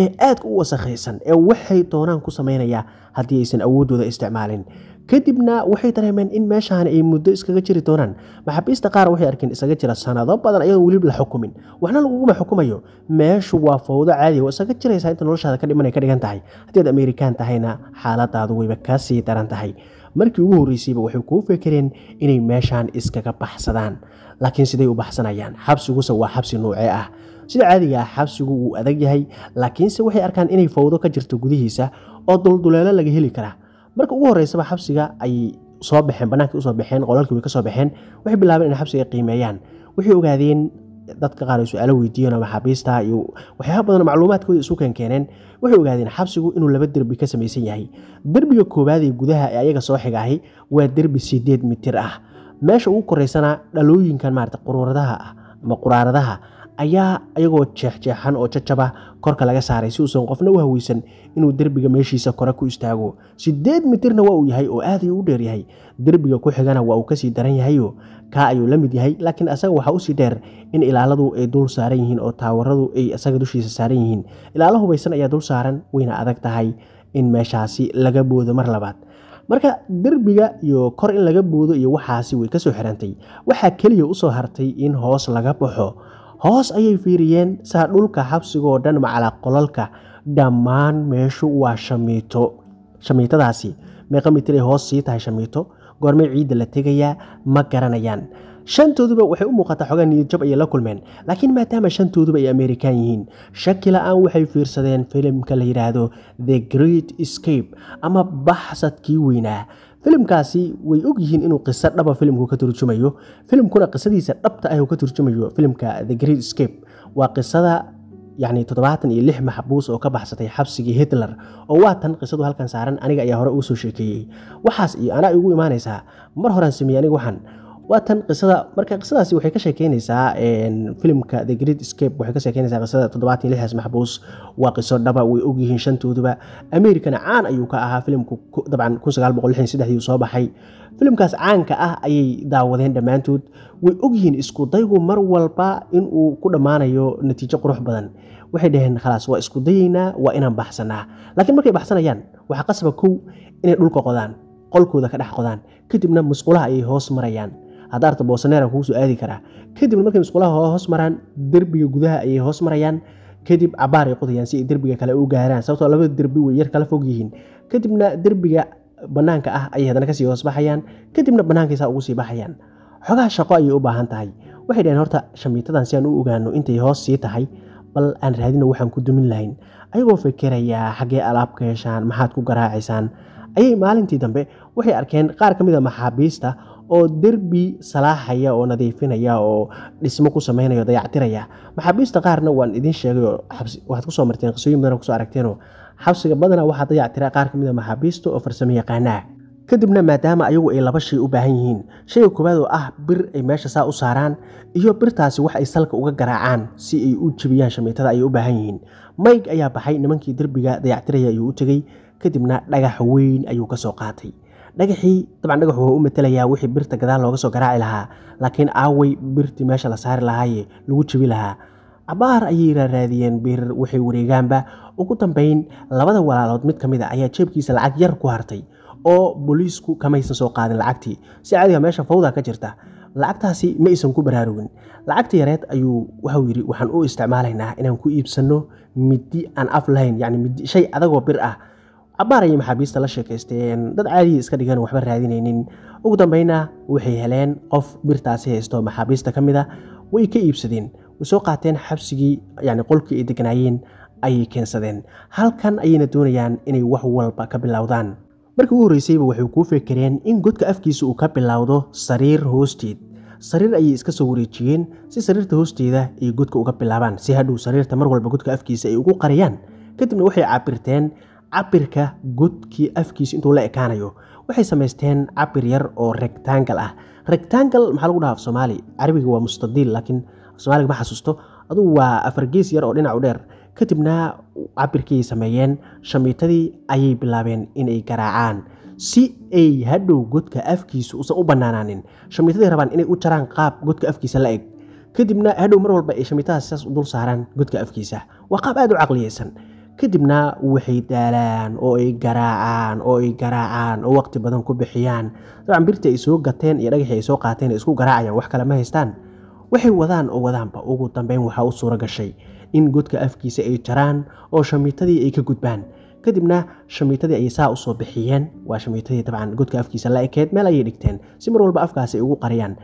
ee aadka u wasakhaysan ee waxay doonaan ku samaynayaa haddii aysan awoodooda isticmaalin kadibna waxay dareemeen in meeshaan ay muddo iskaga jiri doonaan maxaabiista qaar waxay arkeen isaga jira sanado badan ayadoon welib la xukumin waxna laguguma xukumayo meeshu waa fowdo caadi oo isaga jiraysaa inta noloshaada ka dhiman ay ka dhigan tahay haddii aad ameerikaan tahayna xaaladaadu wayba kaa daran tahay markii ugu horreysayba waxay kuu fekereen inay meeshaan iskaga baxsadaan laakiin siday u baxsanayaan xabsiguse waa xabsi nuuce ah sida caadiga ah xabsigu wuu adag yahay laakiinse waxay arkaan inay fawdo ka jirto gudihiisa oo dulduleelo laga heli karaa marka ugu horreysaba xabsiga ayay soo baxeen banaanka usoo baxeen qolalkii way ka soo baxeen waxay bilaabeen inay xabsiga qiimeeyaan waxay ogaadeen dadka qaar su-aalo weydiiyeen ama xabiista iyo waxyaaba badan macluumaadkooda isu keenkeeneen waxay ogaadeen xabsigu inuu laba derbi ka samaysan yahay derbiga koowaad ee gudaha ee ayaga soo xigaahay waa derbi sideed mitir ah meesha ugu koraysana dhalooyinkan maarata quruuradaha ah ama quraaradaha ayaa iyagoo jeexjeexan oo jajaba korka laga saaray si uusan qofna u haweysan inuu derbiga meeshiisa kore ku istaago sideed mitirna waa uu yahay oo aad ayuu u dheeryahay derbiga ku xigana waa uu kasii daran yahayoo kaa ayuu la mid yahay laakiin asaga waxaa usii dheer in ilaaladu ay dul saaran yihiin oo taawaradu ay asaga dushiisa saaran yihiin ilaalo hubaysan ayaa dul saaran wayna adag tahay in meeshaasi laga boodo mar labaad marka derbiga iyo kor in laga boodo iyo waxaasi way kasoo xirantay waxaa keliya usoo hartay in hoos laga baxo hoos ayay fiiriyeen saa dhulka xabsigoo dhan macalaa qolalka dhammaan meeshu waa shamiito shamiitadaasi meeqa mitir ay hoos sii tahay shamiito goormee ciidda la tegayaa ma garanayaan shantooduba waxay u muuqataa xogaa niyadjab ayay la kulmeen laakiin maadaama shantooduba ay amerikan yihiin shaki la-aan waxay fiirsadeen filimka la yidhaahdo the great scape ama baxsadkii weynaa filimkaasi way og yihiin inuu qiso dhaba filimku ka turjumayo filimkuna qisadiisa dhabta ah ka turjumayo filimka the great scape waa qisada yacni toddobaatan iyo lix maxbuus oo ka baxsatay xabsigii hitler oo waatan qisadu halkan saaran aniga ayaa hore ugu sheekeeyey waxaas iyo anaa igu imaanaysaa mar horaan sameeyey aniga waxaan waatan qisada marka qisadaasi waxay ka sheekeynaysaa filimka the great scape waxay ka sheekeynaysaa qisada toddobaatan lixdaas maxbuus waa qiso dhaba way ogyihiin shantooduba amerikana caan ayuu ka ahaa filimku dabcan kun sagaal boqol lixdan seddexdii soo baxay filimkaas caanka ah ayay daawadeen dhammaantood way ogyihiin iskudaygu mar walba inuu ku dhammaanayo natiijo qurux badan waxay dhaheen khalaas waa isku dayeynaa waa inaan baxsanaa laakiin markay baxsanayaan waxaa qasaba kow inay dhulka qodaan qolkooda ka dhex qodaan kadibna musqulaha ayay hoos marayaan hadaarta boosaneera kugu aadi karaa kadibna markay musqulaha hoos maraan derbiga gudaha ayay hoos marayaan kadib cabaar qodayaan si ay derbiga kale u gaaraan sababtoo ah labada derbi way yar kala fog yihiin kadibna derbiga bannaanka ah ayay haddana kasii hoos baxayaan kadibna bannaankay saa ugu sii baxayaan xogaha shaqo ayay u baahan tahay waxay dhaheen horta shamiitadan si aan u ogaano intay hoos sii tahay bal aan raadino waxaan ku dumin lahayn ayagoo fikerayaa xaggee alaab ka heshaan maxaad ku garaacaysaan ayay maalintii dambe waxay arkeen qaar ka mid a ah maxaabiista oo derbi salaaxaya oo nadiifinaya oo dhismo ku sameynaya dayactiraya maxaabiista qaarna waan idiin sheegay oo waxaad kusoo marteen qisooyin badan kusoo aragteenoo xabsiga badanaa waxaa dayactira qaar ka mid a ah maxaabiista oo farsamo kadibna maadaama ayagu ay laba shay u baahan yihiin shayga koowaad oo ah bir ay meesha saa u saaraan iyo birtaasi wax ay salka uga garaacaan si ay u jibiyaan shamiitada ayay u baahan yihiin mayg ayaa baxay nimankii derbiga dayactiraya ayuu u tegey kadibna dhagax weyn ayuu ka soo qaatay dhagaxii dabcan dhagaxu wuxuu u matelayaa wixii birta gadaal looga soo garaaci lahaa laakiin aawey birtii meesha la saari lahaaye lagu jibi lahaa cabaar ayay raaraadiyeen birar waxay wareegaanba ugu dambeyn labada walaalood mid ka mid a ah ayaa jeebkiisa lacag yar ku hartay oo booliisku kamaysan soo qaadin lacagtii si caadiga meesha fawda ka jirta lacagtaasi ma aysan ku baraarugin lacagta yareed ayuu waxau yidhi waxaan u isticmaalaynaa inaan ku iibsanno midi aan af lahayn yacni midi shay adagoo bir ah cabbaar ayay maxaabiista la sheekaysteen dad caadiya iska dhigan waxba raadinaynin ugu dambeyna waxay heleen qof birtaasi haysto maxaabiista ka mid a ah. way ka iibsadeen way soo qaateen xabsigii yani qolkii ay deganaayeen ayay keensadeen halkan ayayna doonayaan inay wax walba ka bilowdaan markii ugu horreysayba waxay kuu fekereen in godka afkiisa uu ka bilowdo sariir hoosteed sariir ayay iska soo wareejiyeen si sariirta hoosteeda ay godka uga bilaabaan si hadhow sariirta mar walba godka afkiisa ay ugu qariyaan kadibna waxay cabirteen cabirka godkii afkiisa intuu la ekaanayo waxay samaysteen cabir yar oo rectangal ah rectangal maxaa lagu dhahaa af soomaali carabiga waa mustadiil laakiin afsoomaaliga ma xasuusto adugu waa afargees yar oo dhinac u dheer kadibna cabirkiiay sameeyeen shamiitadii ayay bilaabeen inay garaacaan si ay hadhow godka afkiisa usan u bannaanaanin shamiitaday rabaan inay u jaraan qaab godka afkiisa la eg kadibna hadhow mar walba ay shamiitadaas saas u dul saaraan godka afkiisa waa qaab aad u caqliyeysan kadibna waxay daalaan oo ay garaacaan oo ay garaacaan oo waqti badan ku bixiyaan dabcan birta ay soo gateen iyo dhagaxi ay soo qaateen isku garaacayaan wax kale ma haystaan waxay wadaan oo wadaanba ugu dambeyn waxaa u suura in godka afkiisa ay jaraan oo shamiitadii ay ka gudbaan kadibna shamiitadii ayay saa usoo bixiyeen waa shamiitadii dabcan godka afkiisa la ekeed meel ayay dhigteen si mar walba afkaasi ay ugu qariyaan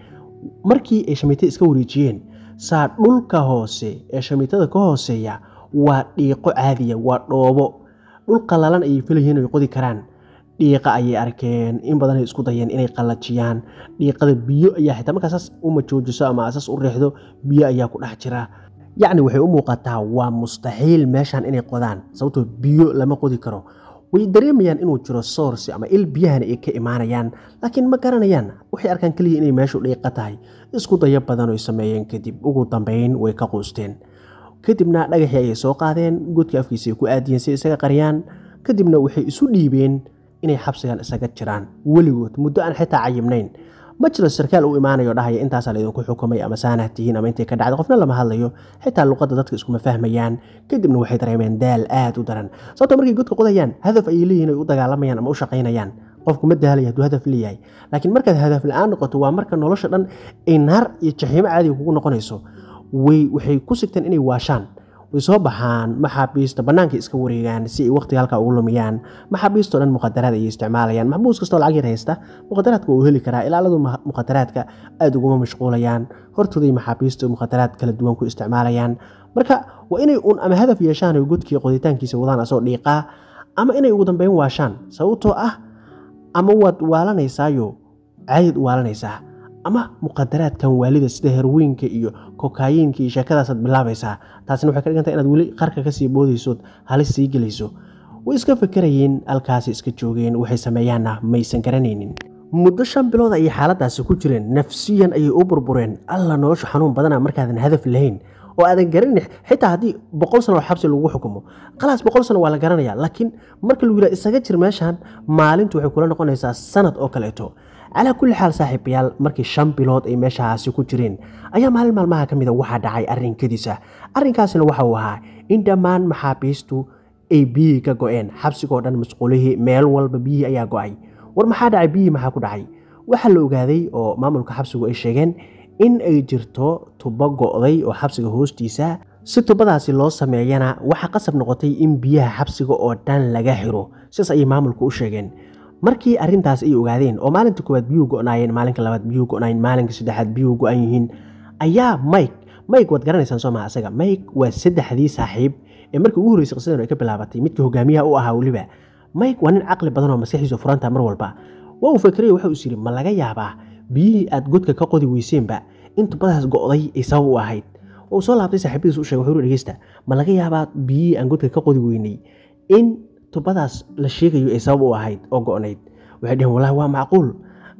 markii ay shamiitadii iska wareejiyeen saa dhulka hoose ee shamiitada ka hooseeya waa dhiiqo caadiya waa dhoobo dhul qallalan ayay filayihiin ay qodi karaan dhiiqa ayay arkeen in badan ay isku dayeen inay qallajiyaan dhiiqada biyo ayaa xitaa markaa saas uma joojiso ama saas u riixdo biyo ayaa ku dhex jira yacni waxay u muuqataa waa mustaxiil meeshan inay qodaan sababtoo biyo lama qodi karo way dareemayaan inuu jiro source ama il biyahana ay ka imaanayaan laakiin ma garanayaan waxay arkaan keliya inay meeshu dhiiqa tahay isku dayo badan oy sameeyeen kadib ugu dambayn way ka quusteen kadibna dhagaxii ayay soo qaadeen godka afkiisa ay ku aadiyeen si isaga qariyaan kadibna waxay isu dhiibeen inay xabsigan isaga jiraan weligood muddo aan xitaa cayibnayn majlis sarkaal uu imaanayo dhahaya intaasaa laydinku xukumay ama saanah tihiin ama intay ka dhacday qofna lama hadlayo xitaa luqadda dadka iskuma fahmayaan kadibna waxay dareemeen daal aad u daran sababto markay godka qodayaan hadaf ayay leeyihin ay u dagaalamayaan ama u shaqaynayaan qofku ma dahalaya hadduu hadaf leeyahay laakiin markaad hadaf la-aan noqoto waa marka nolosha dhan ay naar iyo jaxiimo caadiga kugu noqonayso waxay ku sigteen inay waashaan way soo baxaan maxaabiista banaanka iska wareegaan si ay waqtiga halkaa ugu lumiyaan maxaabiistao dhan muqadaraad ayay isticmaalayaan maxbuus kastoo lacag yar haysta muqadaraadka uu heli karaa ilaaladu muqadaraadka aada uguma mashquulayaan hortooday maxaabiista muqadaraad kala duwan ku isticmaalayaan marka waa inay uun ama hadaf yeeshaan ay godkii qoditaankiisa wadaan asoo dhiiqaa ama inay ugu dambeyn waashaan sababtoo ah ama waad waalanaysaayoo caadid u waalanaysaa ama muqadaraadkan waalida sida herweynka iyo kokayinka iyo sheekadaasaad bilaabaysaa taasina waxay ka dhiganta inaad weli qarka kasii boodaysood halis sii gelayso way iska fakarayeen halkaasi iska joogeen waxay sameeyaanna ah, maysan garanaynin muddo shan bilood ayay xaaladaasi ku jireen nafsiyan ayay u burbureen alla noloshu xanuun badana markaadan hadaf lahayn oo aadan garanin xitaa haddii boqol sano oo xabsi lagu xukumo khalaas boqol sano waa la garanayaa laakiin marka lagu yidhaha isaga jir meeshan maalintu waxay kula noqonaysaa sanad oo kaleeto calaa kulli xaal saaxiibayaal markii shan bilood ay meeshaasi ku jireen ayaa maalin maalmaha ka mida waxaa dhacay arrin kediisa arrinkaasina waxa uu ahaa in dhammaan maxaabiistu ay biyihii ka go'een xabsigoo dhan masquulihii meel walba biyihii ayaa go'ay war maxaa dhacay biyihii maxaa ku dhacay waxaa la ogaaday oo maamulka xabsigu ay sheegeen in ay jirto tubo go'day oo xabsiga hoostiisa si tubadaasi loo sameeyana waxaa qasab noqotay in biyaha xabsiga oo dhan laga xiro sidaas ayay maamulku u sheegeen markii arintaas ay ogaadeen oo maalinta koowaad biyuu go'naayeen maalinka labaad biyuu go'naayeen maalinka saddexaad biyuu go'an yihiin ayaa mike mike waad garanaysaan soo maha asaga mike waa saddexdii saaxiib ee markii ugu horreysay qisadan ay ka bilaabatay midkii hogaamiyaha u ahaa weliba mike waa nin caqli badan oo maskaxdiisu furaantaa mar walba waa uu fakeraya waxa uu yidhi ma laga yaabaa biyihii aad godka ka qodi weyseenba in tubadaas go'day ay sabab u ahayd oo uu soo laabtay saaxiibadiis u shegay wuxuu dhegeysta ma laga yaabaa biyihii aan godka ka qodi weynay in tubadaas la sheegayo ee sabab u ahayd oo gonayd waxay dheheen walahi waa macquul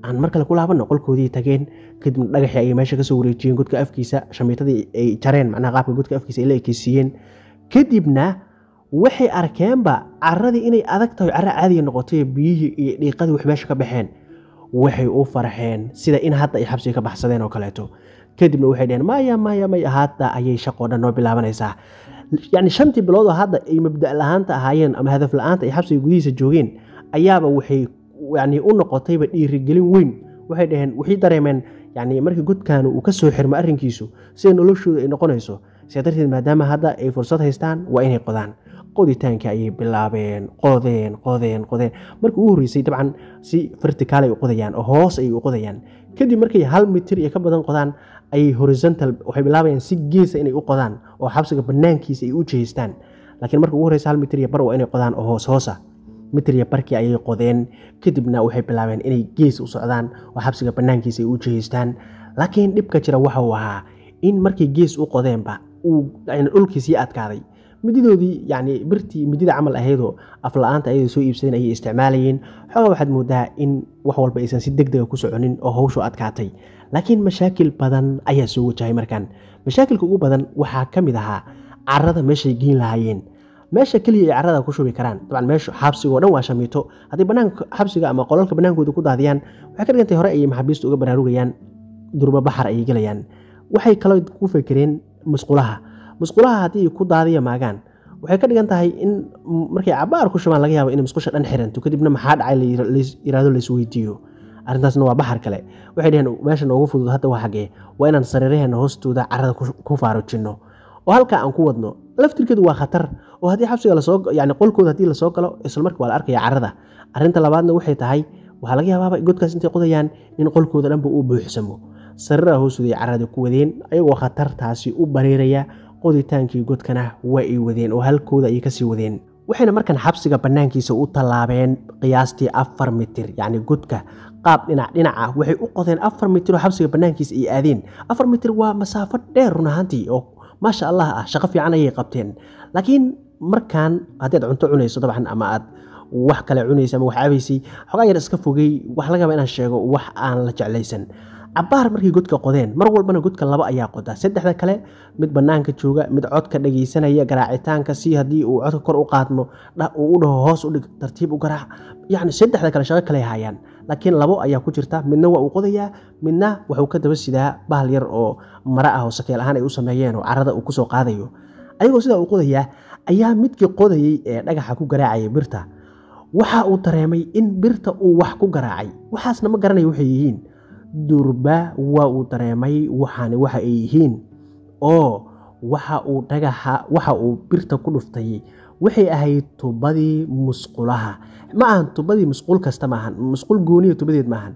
aan mar kale ku laabanno qolkoodii tageen kadibna dhagaxii ayay meesha kasoo wareejiyeen godka afkiisa shamiitadii ay jareen macnaha qaabka godka afkiisa ay ekeysiiyeen kadibna waxay arkeenba caradii inay adag tahay carra caadiya noqotay biyihii iyo dhiiqadii wax meesha ka baxeen waxay u farxeen sida in hadda ay xabsiga ka baxsadeen oo kaleeto kadibna waxay dheheen maya maya maya hadda ayay shaqoo dhan noo bilaabanaysaa yani shantii biloodoo hadda ay mabda la-aanta ahaayeen ama hadaf la-aanta ay xabsiga gudihiisa joogeen ayaaba waxay yani u noqotayba dhiirigelin weyn waxay dhaheen waxay dareemeen yani markii godkaanu uu ka soo xirmo arrinkiisu sida noloshooda ay noqonayso see darteed maadaama hadda ay fursad haystaan waa inay qodaan qoditaanka ayay bilaabeen qodeen qodeen qodeen markii u horreysay dabcan si verticaal u qodayaan oo hoos ayay u qodayaan kadib markay hal mitir iyo ka badan qodaan ayay horizontal waxay bilaabayaan si geesa ah inay u qodaan oo xabsiga banaankiisa ay u jeestaan laakiin marka ugu horreysa hal mitir iyo bar waa inay qodaan oo hoos hoosa ah. mitriya barkii ayay qodeen kadibna waxay bilaabeen inay gees u socdaan oo xabsiga banaankiisa ay u jeheystaan laakiin dhibka jira waxau ahaa in markay gees u qodeenba uu dhulkiisii adkaaday midadoodii yani birtii midida camal ahaydoo afla ayada soo iibsadeen ayay isticmaalayeen xoogaa waxaad moodaa in wax walba aysan si deg dega ah ku soconin oo hawshu adkaatay laakiin mashaakil badan ayaa soo wajahay markaan mashaakilka ugu badan waxaa ka mid ahaa carada meeshay geyn lahaayeen meesha keliya ay carada ku shubi karaan dabcan meesha xabsiga o dhan waa shamiito hadday banaanka xabsiga ama qolalka banaankooda ku daadiyaan waxay ka dhigantay hore ayay maxaabiista uga baraarugayaan durba baxar ayay gelayaan waxay kaloo ku fekereen masqulaha musqulaha haddii ku daadiya maagaan waxay ka dhigan tahay in markay cabaar ku shubaan laga yaabo inay musqusha dhan xiranto kadibna maxaa dhacay layirahdo laisweydiiyo arrintaasna waa baxar kale waxay dheheen meeshan ugu fudud hadda waa xagee waa inaan sariiraheena hoostooda carada ku faarujinno oo halkaa aan ku wadno laftirkeedu waa khatar oo haddii xabsiga lasoo yani qolkooda haddii lasoo galo isla waa la arkaya carrada arrinta labaadna waxay tahay waxaa laga yaabaaba godkaas intay qodayaan in qolkooda dhanba uu buuxsamo sariiraha hoostooda ay carrada ku wadeen ayagoo khatartaasi u bareeraya qoditaankii godkana waa ay wadeen oo halkooda ayay kasii wadeen waxayna markan xabsiga bannaankiisa u tallaabeen qiyaastii afar mitir yacni godka qaab dhinac dhinac ah waxay u qodeen afar mitir oo xabsiga bannaankiisa ay aadeen afar mitir waa masaafo dheer run ahaantii oo maasha allah ah shaqo fiican ayay qabteen laakiin markaan haddaad cunto cunayso dabcan ama aad wax kale cunaysa ama wax cabaysay xoogaa yar iska fogey wax laga inaan sheego wax aan la jeclaysan cabaar markay godka qodeen mar walbana godka laba ayaa qodaa saddexda kale mid bannaanka jooga mid codka dhagaysanaya garaacitaanka si haddii uu codka kor u qaadmo uu u hoos u tartiib u garaac yacni saddexda kale shaqo kale hayaan laakiin labo ayaa ku jirta midna waa uu qodayaa midna wuxuu ka daba sidaa bahal yar oo mara ah oo sakeel ahaan ay u sameeyeen oo carrada uu kusoo qaadayo ayagoo sidaa uu qodayaa ayaa midkii qodayay ee dhagaxa ku garaacaya birta waxa uu dareemay in birta uu wax ku garaacay waxaasna ma garanayo waxay yihiin durba waa uu dareemay waxaani waxa ay yihiin oo waxa uu dhagaxa waxa uu birta ku dhuftay waxay ahayd tubadii musqulaha ma ahan tubadii musquul kasta maahan musquul gooniya tubadeed maahan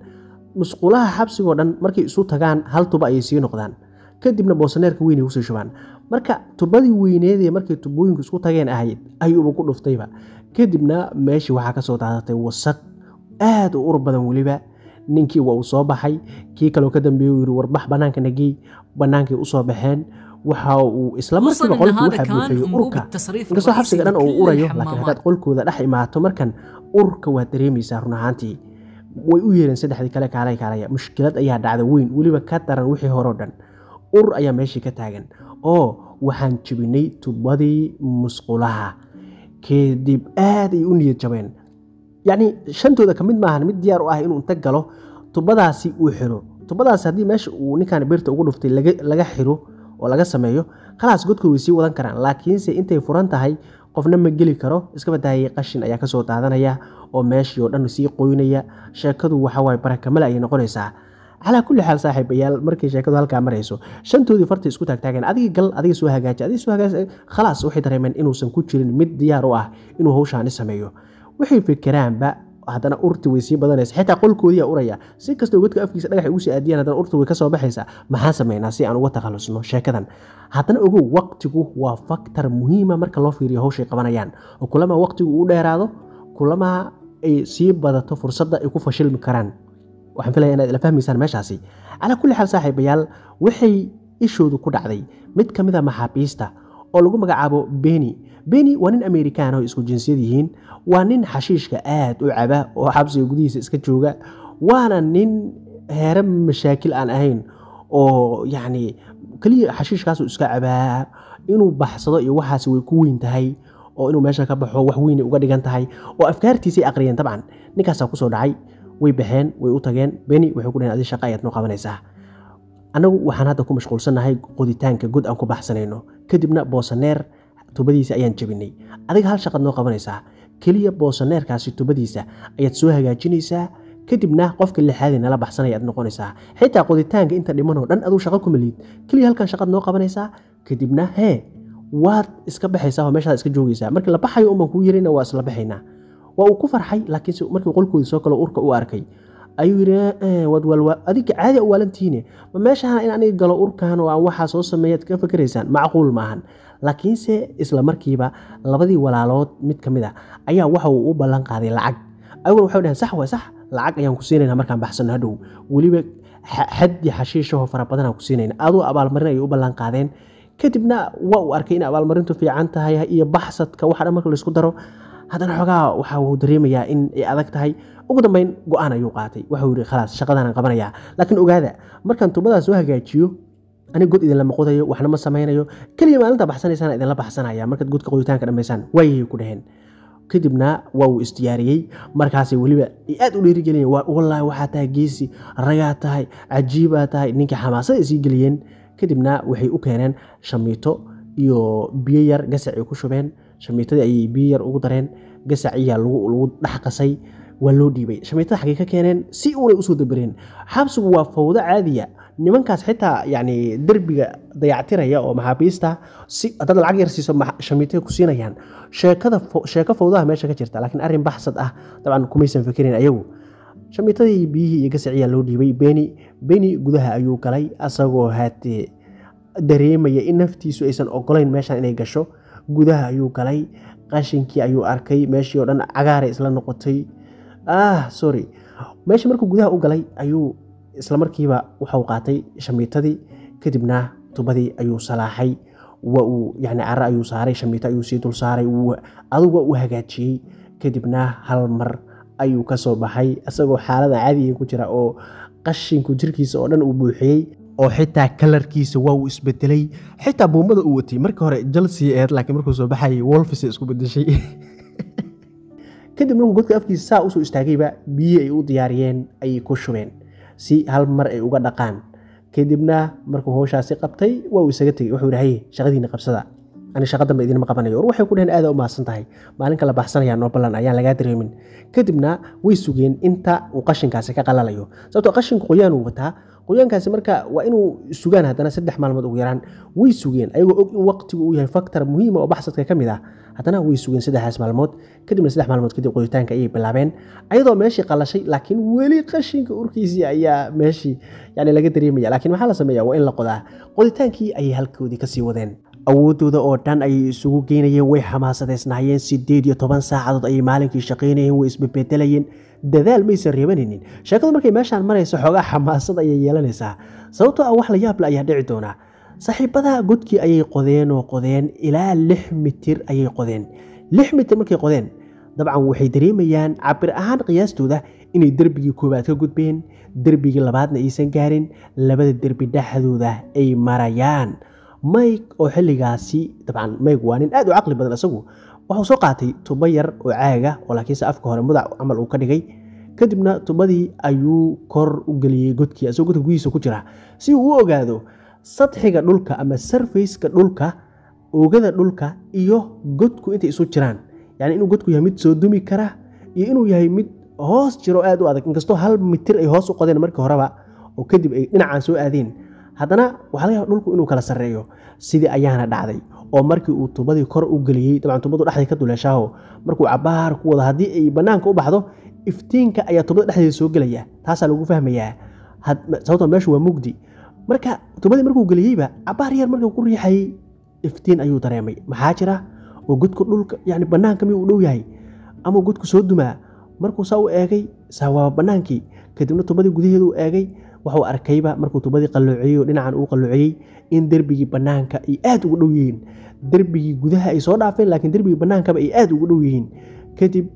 musqulaha xabsigoo dhan markay isu tagaan hal tuba ayay sii noqdaan kadibna boosaneerka weynay kusii shubaan marka tubadii weyneedee markay tubooyinku isku tageen ahayd ayuuba ku dhuftayba kadibna meeshii waxaa ka daadatay wasaq aad u ur badan weliba ninkii waa uu soo baxay kii kaloo ka dambeeyey yiri warbax banaanka nagey banaankay usoo baxeen waxa uu islamarkiiba qolkii waxaa buuxiyey urka inkastoo xabsiga dhan uu urayo laakiin haddaad qolkooda dhex imaato markan urka waad dareemaysaa run ahaantii way u yeereen saddexdii kale kaalay kaalaya mushkilad ayaa dhacda weyn weliba ka daran wixii horeo dhan ur ayaa meeshii ka taagan oo waxaan jebinay tubadii musqulaha kadib aad ay u niyad jabeen yani shantooda kamid mid maahan mid diyaar u ah inuu inta galo tubadaasi uu xiro tubadaasi haddii meesha uu ninkaan birta ugu dhuftay laga xiro oo laga sameeyo khalaas godka way sii wadan karaan laakiinse intay furan tahay qofna ma geli karo iska qashin ayaa kasoo daadanaya oo meeshii oo dhan sii qoynaya sheekadu waxawaaye barakamale ayay noqonaysaa calaa kulli xaal saaxiib markay sheekadu halkaa marayso shantoodii farta isku taagtaageen adiga gal adiga soo hagaaji adiga soo hagaaji khalaas waxay dareemeen inuusan ku jirin mid diyaar u ah inuu hawshaani sameeyo waxay fikiraanba haddana urti way sii badanaysa xitaa qolkoodiia uraya si kastoo godka afkiisa dhagax ugu sii aadiyaan haddana urtu way ka baxaysaa maxaan sameynaa si aan uga takhallusno sheekadan haddana ogow waqtigu waa faktar muhiima ah marka loo fiiriyo howshay qabanayaan oo kulama waqtigu uu dheeraado kulama ay sii badato fursadda ay ku fashilmi karaan waxaan filaya inaad ila fahmaysaan meeshaasi calaa kulli xaal saaxiibayaal waxay ishoodu ku dhacday mid ka mid a ah maxaabiista oo lagu magacaabo beni beni waa nin amerikaana o isku jinsiyad yihiin waa nin xashiishka aad u caba oo xabsiga gudihiisa iska jooga waana nin heere mashaakil aan ahayn oo yacni keliya xashiishkaasu iska cabaa inuu baxsado iyo waxaasi way ku weyn tahay oo inuu meesha ka baxo wax weynay uga dhigan tahay oo afkaartiisay aqriyeen dabcan ninkaasaa kusoo dhacay way baxeen way u tageen beni waxay ku dhaheen adi shaqa ayaad noo qabanaysaa anagu waxaan hadda ku mashquulsannahay qoditaanka god aan ku baxsanayno kadibna boosaneer tubadiisa ayaan jebinay adiga hal shaqaad noo qabanaysaa keliya boosaneerkaasi tubadiisa ayaad soo hagaajinaysaa kadibna qofka lixaadii baxsanaya aad noqonaysaa xitaa qoditaanka inta dhiman oo dhan aduu shaqo ku maliid keliya halkan shaqaad noo qabanaysaa kadibna hee waad iska baxaysaa oo meeshaad iska joogaysaa markii la baxayo uman kuu yarina waa isla baxaynaa waa uu ku farxay laakiinse markii qolkoodii soo kaloo urka u arkay ayuu yidhi eh, wadwaaladiga caadi u ma meeshahana in aniga galo urkan oo aan waxaa soo sameeyaad ka fakaraysaan macquul ma laakiinse isla markiiba labadii walaalood mid ka mid a ah ayaa waxa uu u ballan qaaday lacag ayaguna waxay dhaheen sax waa sax lacag ayaan ku siinaynaa markaan baxsano hadhow weliba xaddi xashiishahoo fara badanaan ku siinayna aduu abaalmarin ayay u ballan qaadeen kadibna waa uu arkay in abaalmarintu fiican tahay iyo baxsadka waxadhan marka laysku daro haddana xoogaa waxa uu dareemayaa in ay adag tahay ugu dambeyn go-aan ayuu qaatay waxuu yihi khalaas shaqadaanan qabanayaa laakiin ogaada markaan tuubadaas soo hagaajiyo anig god idinla maqudayo waxna ma samaynayo keliya maalintaa baxsanaysaan idinla baxsanaya markaad godka qoyitaanka dhammaysaan waayay ku dhaheen kadibna waa uu isdiyaariyey markaasay weliba aad u dhiirigeliyeen wallaahi waxaa tahay geesi ragaa tahay cajiibaa tahay ninkii xamaasada isii geliyeen kadibna waxay u keeneen shamiito iyo biyo yar gasac ay ku shubeen shamiitadii ayay biyo yar ugu dareen gasac iyaa lagu dhex kasay waa loo dhiibay shamiitada xagay ka keeneen si uunay usoo dabareen xabsigu waa fawdo caadiya nimankaas xitaa yani derbiga dayactiraya oo maxaabiista si haddaad lacag yar siiso shamiitaya ku siinayaan sheekada sheeko fawdaha meesha ka jirta laakiin arrin baxsad ah dabcan kumaysan fikirin ayagu shamiitadii biyihii iyo gasaciyaa loo dhiibay beni beni gudaha ayuu galay asagoo haatee dareemaya in naftiisu aysan ogolayn meeshan inay gasho gudaha ayuu galay qashinkii ayuu arkay meeshii oo dhan cagaare isla noqotay ah sorry meeshii markuu gudaha u galay ayuu isla markiiba waxau qaatay shamiitadii kadibna tubadii ayuu salaaxay wa yani cara ayuu saaray shamiito ayuu sii dul saaray adugu waa uu hagaajiyey kadibna hal mar ayuu ka soo baxay isagoo xaalada caadiga ku jira oo qashinku jirkiisa oo dhan uu buuxiyey oo xitaa kalarkiisa waa uu isbedelay xitaa buumada uu watay marka hore jelsea aheyd laakiin markuu soo baxayay wolfis isku bedeshay kadib markuu godka afkiisa saa usoo istaagayba biyo ay u diyaariyeen ayay ku shubeen si hal mar ay uga dhaqaan kadibna markuu howshaasi qabtay waa uu isaga tegey wuxuu dhahay shaqadiina qabsada ani shaqa dambe idinma qabanayo war waxay ku dhaheen aada u mahadsan tahay maalin kala baxsanayaa noo ayaan lagaa dareemin kadibna way sugeen inta uu qashinkaasi ka qalalayo sababtoo ah qashinka qoyaan uu wataa hoyaankaasi marka waa inuu sugaan haddana saddex maalmood ugu yaraan way sugeen ayagoo og in waqtigu uu yahay factor muhiima oo baxsadka ka mid ah haddana way sugeen saddexdaas maalmood kadibna saddex maalmood kadib qoditaanka ayay bilaabeen ayadoo meeshii qalashay laakiin weli qashinka urkiisii ayaa meeshii yani laga dareemaya laakiin maxaa la sameeya waa in la qodaa qoditaankii ayay halkoodii kasii wadeen awoodooda oo dhan ayay isugu geynayeen way xamaasadeysnaayeen sideed iyo toban saacadood ayay maalinkii shaqaynayeen way isbebedelayeen dadaal maysan reebanaynin sheekadu markay meeshaan marayso xoogaa xamaasad ayay yeelanaysaa sababtoo ah wax la yaable ayaa dhici doona saaxiibada godkii ayay qodeen oo qodeen ilaa lix mitir ayay qodeen lix mitir markay qodeen dabcan waxay dareemayaan cabir ahaan qiyaastooda inay derbigii koowaad ka gudbeen derbigii labaadna aysan gaarin labada derbi dhexdooda ay marayaan mayg oo xilligaasi dabcan mayg waa nin aad u caqli badan isagu wuxuu soo qaatay tuba yar oo caaga oo laakiinse afka hore mudac camal uu ka dhigay kadibna tubadii ayuu kor u geliyey godkii isagoo godka gudihiisa ku jira si uu u ogaado sadxiga dhulka ama sarfayska dhulka oogada dhulka iyo godku intay isu jiraan yacni inuu godku yahay mid soo dumi kara iyo inuu yahay mid hoos jiro aad u adag inkastoo hal mitir ay hoos u qodeen markii horeba oo kadib ay dhinacaan soo aadeen haddana waxaa laga yaaba dhulku inuu kala sarreeyo sidii ayaana dhacday oo markii uu tubadii kor u geliyey dabcan tubadu dhexday ka duleeshaaho markuu cabaar ku wado haddii ay bannaanka u baxdo iftiinka ayaa tubada dhexdeeda soo gelaya taasaa lagu fahmayaa sababtoo ah meeshu waa mugdi marka tubadii markuu geliyeyba cabaar yar markuu ku riixayey iftiin ayuu dareemay maxaa jira oo godku dhulka yani bannaanka miyuu u dhow yahay ama godku soo dumaa markuu saa u eegay saa waa bannaankii kadibna tubadii gudaheedu u eegay waxuu arkayba markuu tubadii qalloociyey dhinacan uu qalloociyey in derbigii bannaanka ay aad ugu dhow yihiin derbigii gudaha ay soo dhaafeen laakiin derbigii bannaankaba ay aad ugu dhow yihiin kadib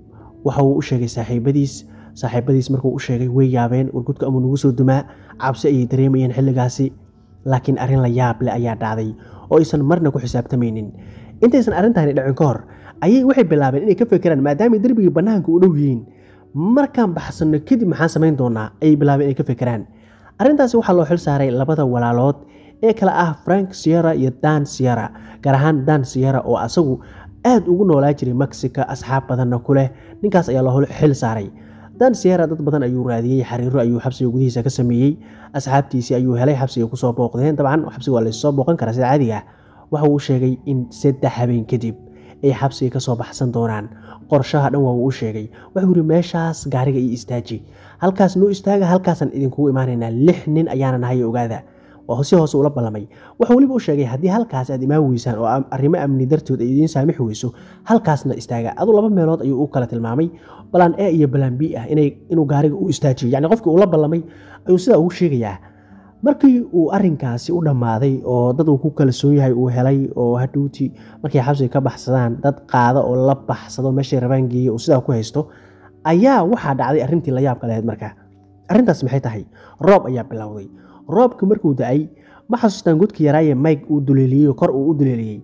waxa uu u sheegay saaxiibadiis saaxiibadiis markuu u sheegay way yaabeen wargudka amuu nagu soo dumaa cabsi ayay dareemayeen xilligaasi laakiin arrin la yaab leh ayaa dhacday oo aysan marna ku xisaabtamaynin intaysan arrintani dhicin ka hor ayay waxay bilaabeen inay ka fekeraan maadaamay derbigii bannaanka u dhow yihiin markaan baxsanno kadib maxaan samayn doonaa ayay bilaabeen inay ka fekeraan arrintaasi waxaa loo xil saaray labada walaalood ee kale ah frank sierra iyo dan sierra gaar ahaan dan sierra oo asagu aad ugu noolaa jiray mexica asxaab badanna ku leh ninkaas ayaa loo xil saaray dan sierra dad badan ayuu raadiyey xariiro ayuu xabsiga gudihiisa ka sameeyey asxaabtiisii ayuu helay xabsiga kusoo booqdeen dabcan xabsiga waa lassoo booqan karaa sida caadiga ah uu sheegay in saddex habeen kadib ay xabsiga kasoo baxsan doonaan qorshaha dhan waa uu u sheegay wuxuu yidhi meeshaas gaariga iyo istaaji halkaas nuu istaaga halkaasaan idinkugu imaanaynaa lix nin ayaana nahay ogaada waa si hoose ula ballamay wuxuu weliba u sheegay haddii halkaas aad imaan weysaan oo arrimo amni dartood ay idiin saamixi weyso halkaasna istaaga aduu laba meelood ayuu u kala tilmaamay balaan e iyo balaan b ah inuu gaariga u istaajiyo yacni qofkii ula ballamay ayuu sidaa ugu sheegayaa markii uu arinkaasi u dhammaaday oo dad uu ku kalsoon yahay uu helay oo hadhuuti markay xabsiga ka baxsadaan dad qaada oo la baxsado meeshay rabaan geeye uu sidaa ku haysto ayaa waxaa dhacday arrintii la yaabka lahayd markaa arrintaas maxay tahay roob ayaa bilowday roobka markuu da-ay ma xasuustaan godka yaraaye mike uu duleeliyey kor uu u duleeliyey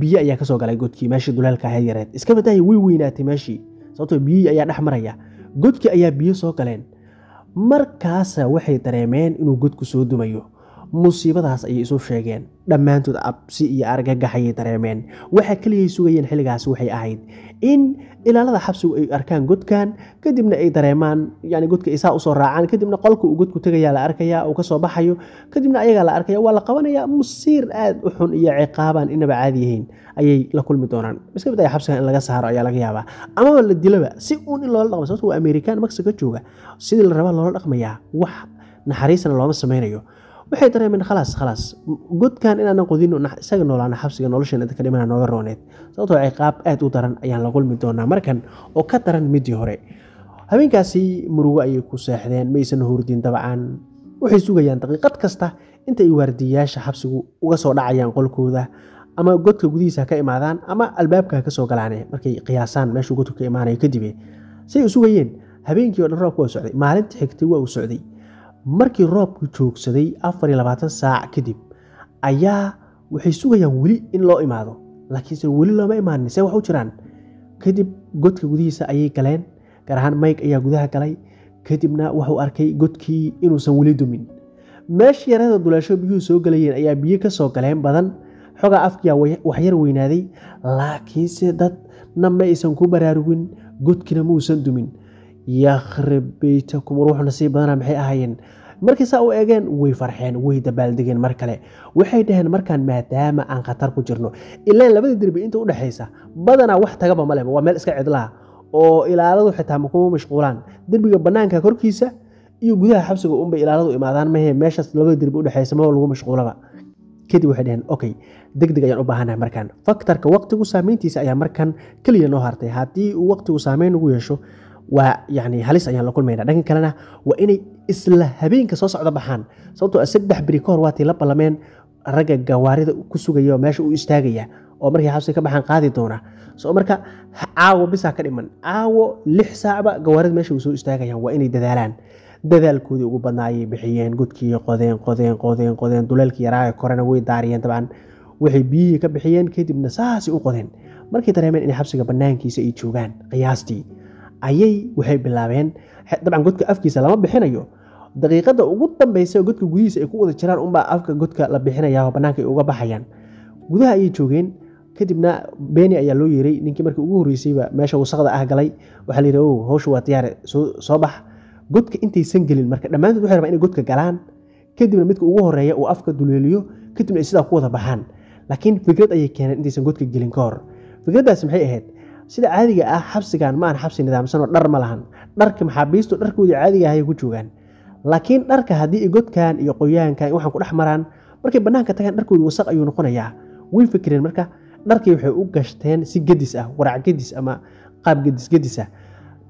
biyo ayaa kasoo galay godkii meeshii duleelka ahayd yareed iska way weynaatay meeshii sababtoo biyihii ayaa dhex maraya godkii ayaa biyo soo galeen markaasa waxay dareemeen inuu godku soo dumayo musiibadaas ayay isu sheegeen dhammaantood absi iyo argagaxayay dareemeen waxa keligay sugayeen xilligaas waxay ahayd in ilaalada xabsigu ay arkaan godkan kadibna ay dareemaan yani godka isaa usoo raacaan kadibna qolka uu godku tegayaa la arkaya uu kasoo baxayo kadibna ayagaa la arkaya waa la qabanayaa musiir aad u xun iyo ciqaabaan inaba caadi yahayn ayay la kulmi doonaan iska ayaa xabsigan in laga saaro ayaa laga yaabaa amaba la dilaba si uun in loola dhaqmay sababto waa amerikaan maksiga jooga sidii la rabaa loola dhaqmayaa wax naxariisana looma sameynayo waxay dareemeen khalaas khalaas godkan inaanan qodin isaga noolaana xabsiga noloshan inta ka nooga rooneed sababtoo ay ah qaab aad u daran ayaan la qulmi doonaa markan oo ka daran midii hore habeenkaasi murugo ayay ku seexdeen maysan hurdin dabcan waxay sugayaan daqiiqad kasta inta ay waardiyayaasha xabsigu uga soo dhacayaan qolkooda ama godka gudihiisa ka imaadaan ama albaabka ka galaane markay qiyaasaan meeshuu godka ka imaanayo kadibe say u sugayeen habeenkii o dhan roobka waa socday maalinta xigtay waa uu socday markii roobku joogsaday afar iyo labaatan saac kadib ayaa waxay sugayaan weli in loo imaado laakiinse weli looma imaanin se wax u jiraan kadib godka gudihiisa ayay galeen gaar ahaan mayg ayaa gudaha galay kadibna wuxuu arkay godkii inuusan weli dumin meesha yarada duleesho biyuhu soo galayeen ayaa biyo ka soo galeen badan xogaa afkiyaa waxyar weynaaday laakiinse dadna ma aysan ku baraarugin godkina muusan dumin yakhrib beytakum war wuxuuna sii badana maxay ahaayeen markii saa u eegeen way farxeen way dabaaldegeen mar kale waxay dhaheen markaan maadaama aan khatar ku jirno ilaan labadii derbi inta udhexaysa badanaa wax tagaba ma waa meel iska cidlaha oo ilaaladu xitaa makuma mashquulaan derbiga bannaanka korkiisa iyo gudaha xabsiga unbay ilaaladu imaadaan mahe meeshaas labada derbi udhexaysa maba lagu mashquulaba kadib waxay dhaheen okay deg ayaan u baahanahay markaan faktarka waqtigu saameyntiisa ayaa markan keliya noo hartay haddii uu waqtigu saameyn ugu yeesho waa yani halis ayaan la kulmayna dhanka kalena waa inay isla habeenka soo socda baxaan sababtoo ah saddex beri ka hor waatii la ballameen ragga gawaarida ku sugaya meesha u istaagaya oo markay xabsi ka baxaan qaadi doona so marka caawo bisaa ka dhiman caawo lix saacba gawaarida meesha u soo istaagayaan waa inay dadaalaan dadaalkoodii ugu badnaayay bixiyeen godkii qodeen qodeen qodeen qodeen duleelkii yaraaga korena way daariyeen dabcan waxay biyihii ka bixiyeen kadibna saasay u qodeen markay dareemeen inay xabsiga bannaankiisa ay joogaan qiyaastii ayay waxay bilaabeen dabcan godka afkiisa lama bixinayo daqiiqada ugu dambeysa godka gudihiisa ay ku wada jiraan unbaa afka godka la bixinaya oo ay uga baxayaan gudaha ayay joogeen kadibna beeni ayaa loo yeeray ninkii markii ugu horreysayba meesha wasaqda ah galay waxaa la yidhi ow oh, waa diyaare soo bax godka intaysan gelin marka dhammaantood waxay rabaan inay godka galaan kadibna midka ugu horreeya uu afka duleeliyo kadibna ay sidaa ku wada baxaan laakiin fikrad ayay keeneen intaysan godka gelin ka hor fikraddaasi maxay ahayd sida caadiga ah xabsigan maaan ahan xabsi nidaamsan oo dhar ma lahan dharka maxaabiistu dharkoodii caadiga ahay ku joogaan laakiin dharka haddii godkan iyo qoyaankan waxaan ku dhex maraan markay bannaanka tagaan dharkoodu wasaq ayuu noqonayaa way fikireen marka dharkii waxay u gashteen si gedis ah warac gedis ama qaab gedis gedis ah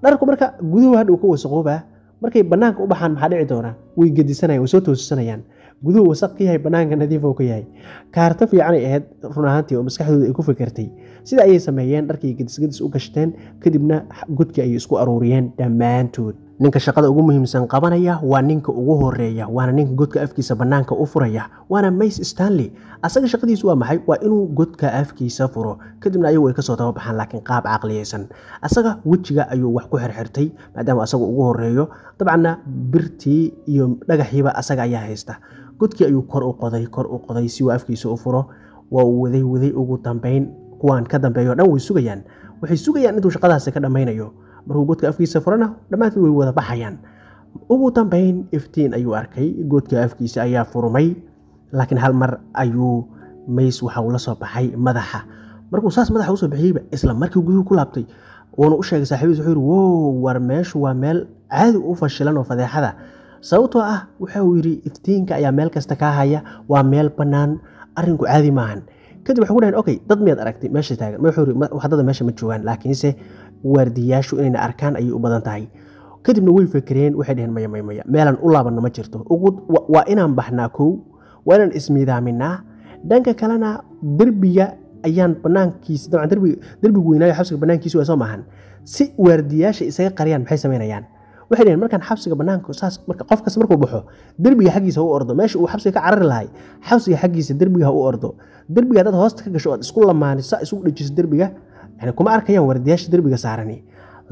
dharku marka guduhu hadhuu ka wasaqoobaa markay bannaanka u baxaan maxaa dhici doona way gedisanayaan way soo toosisanayaan guduhu wasaq ka yahay bannaanka nadiif ka yahay kaarta fiicanay ahayd run ahaantii oo maskaxdooda ay ku fikirtay sida ayay sameeyeen dharkii gadisgadis u gashteen kadibna godkii ayay isku aruuriyeen dhammaantood ninka shaqada ugu muhiimsan qabanaya waa ninka ugu horeeya waana ninka godka afkiisa bannaanka u furaya waana mays stanley asaga shaqadiisu waa maxay waa inuu godka afkiisa furo kadibna ayagu ay kasoo dababaxaan laakiin qaab caqliyeysan asaga wejiga ayuu wax ku xirxirtay maadaama asaga ugu horeeyo dabcanna birtii iyo dhagaxiiba asaga ayaa haysta godkii ayuu kor u qoday kor u qoday si uu afkiisa u furo waa uu waday waday ugu dambayn kuwaan ka dambeeyo dhan way sugayaan waxay sugayaan intuu shaqadaasi ka dhammaynayo markuu godka afkiisa furana dhammaantood way wada baxayaan ugu dambayn iftiin ayuu arkay godka afkiisa ayaa furmay laakiin hal mar ayuu mays waxa uu la soo baxay madaxa markuu saas madaxa usoo bixiyeyba isla markii guduhu ku laabtay wuuna u sheegay saaxiibadiis wuxuu yidhi wow war meeshu waa meel caadi u fashilan oo fadeexada sababtoo ah waxa uu yidhi iftiinka ayaa meel kasta kaa haya waa meel bannaan arrinku caadi maahan kadib waxay ku dhaheen okay dad miyaad aragtay meesha taagan wadada meesha ma joogaan laakiinse waardiyayaashu inayna arkaan ayay u badan tahay kadibna way fekereen waxay dheheen maya maya maya meelaan u laabanno ma jirto waa inaan baxnaa kow waa inaan ismiidaaminaa dhanka kalena derbiga ayaan banaankiisa dabcan derbigu weynaayo xabsiga bannaankiisu waa soo maahan si waardiyayaasha isaga qariyaan maxay samaynayaan waxay dhaheen markaan xabsiga bannaanku saas marka qof markuu baxo derbiga xaggiisa u ordo meesha uu xabsiga ka carari lahay xabsiga xaggiisa derbiga ha u ordo derbiga dad hoosta ka gasho ood isku lamaaniso isugu dhejiso derbiga yani kuma arkayaan wardiyaasha derbiga saarani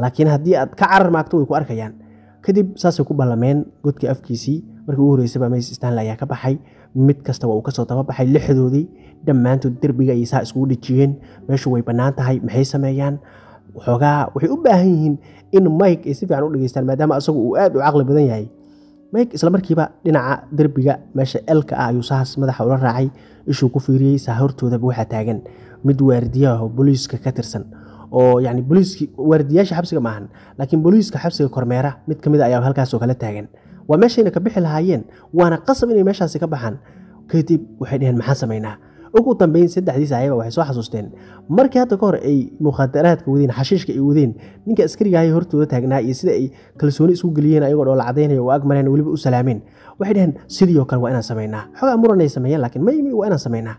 laakiin haddii aad ka carar maagto way ku arkayaan kadib saasay ku ballameen godka afkiisii markii ugu horreysaba mays stanley ayaa ka baxay mid kasta waa uu kasoo tababaxay lixdoodii dhammaantood derbiga ayay saa iskugu dhejiyeen meeshu way bannaan tahay maxay sameeyaan waxoogaa waxay u baahan yihiin in mike ay si fiican u dhegeystaan maadaama asagu uu aad u caqli badan yahay mike islamarkiiba dhinaca derbiga meesha elka ah ayuu sahaas madaxa ula raacay ishuu ku fiiriyey saa waxaa taagan mid waardiyaho booliiska ka tirsan oo yani booliiskii waardiyaasha xabsiga maahan laakiin booliiska xabsiga kormeera mid ka a ah ayaa halkaasoo kala taagan waa meeshayna ka bixi lahaayeen waana qasab inay meeshaasi ka baxaan kadib waxay dheheen maxaan samaynaa ugu dambeyn saddexdii saaxiiba waxay soo xasuusteen markii hadda ka hor ay mukhaadaraadka wadeen xashiishka ay wadeen ninka askarigahay hortooda taagnaa iyo sida ay kalsooni isu geliyeen ayagoo dhoola cadaynayo oo ag weliba u salaameen waxay dhaheen sidii oo kale waa inaan samaynaa xogaa muran ay sameeyeen laakiin maymi waa inaan samaynaa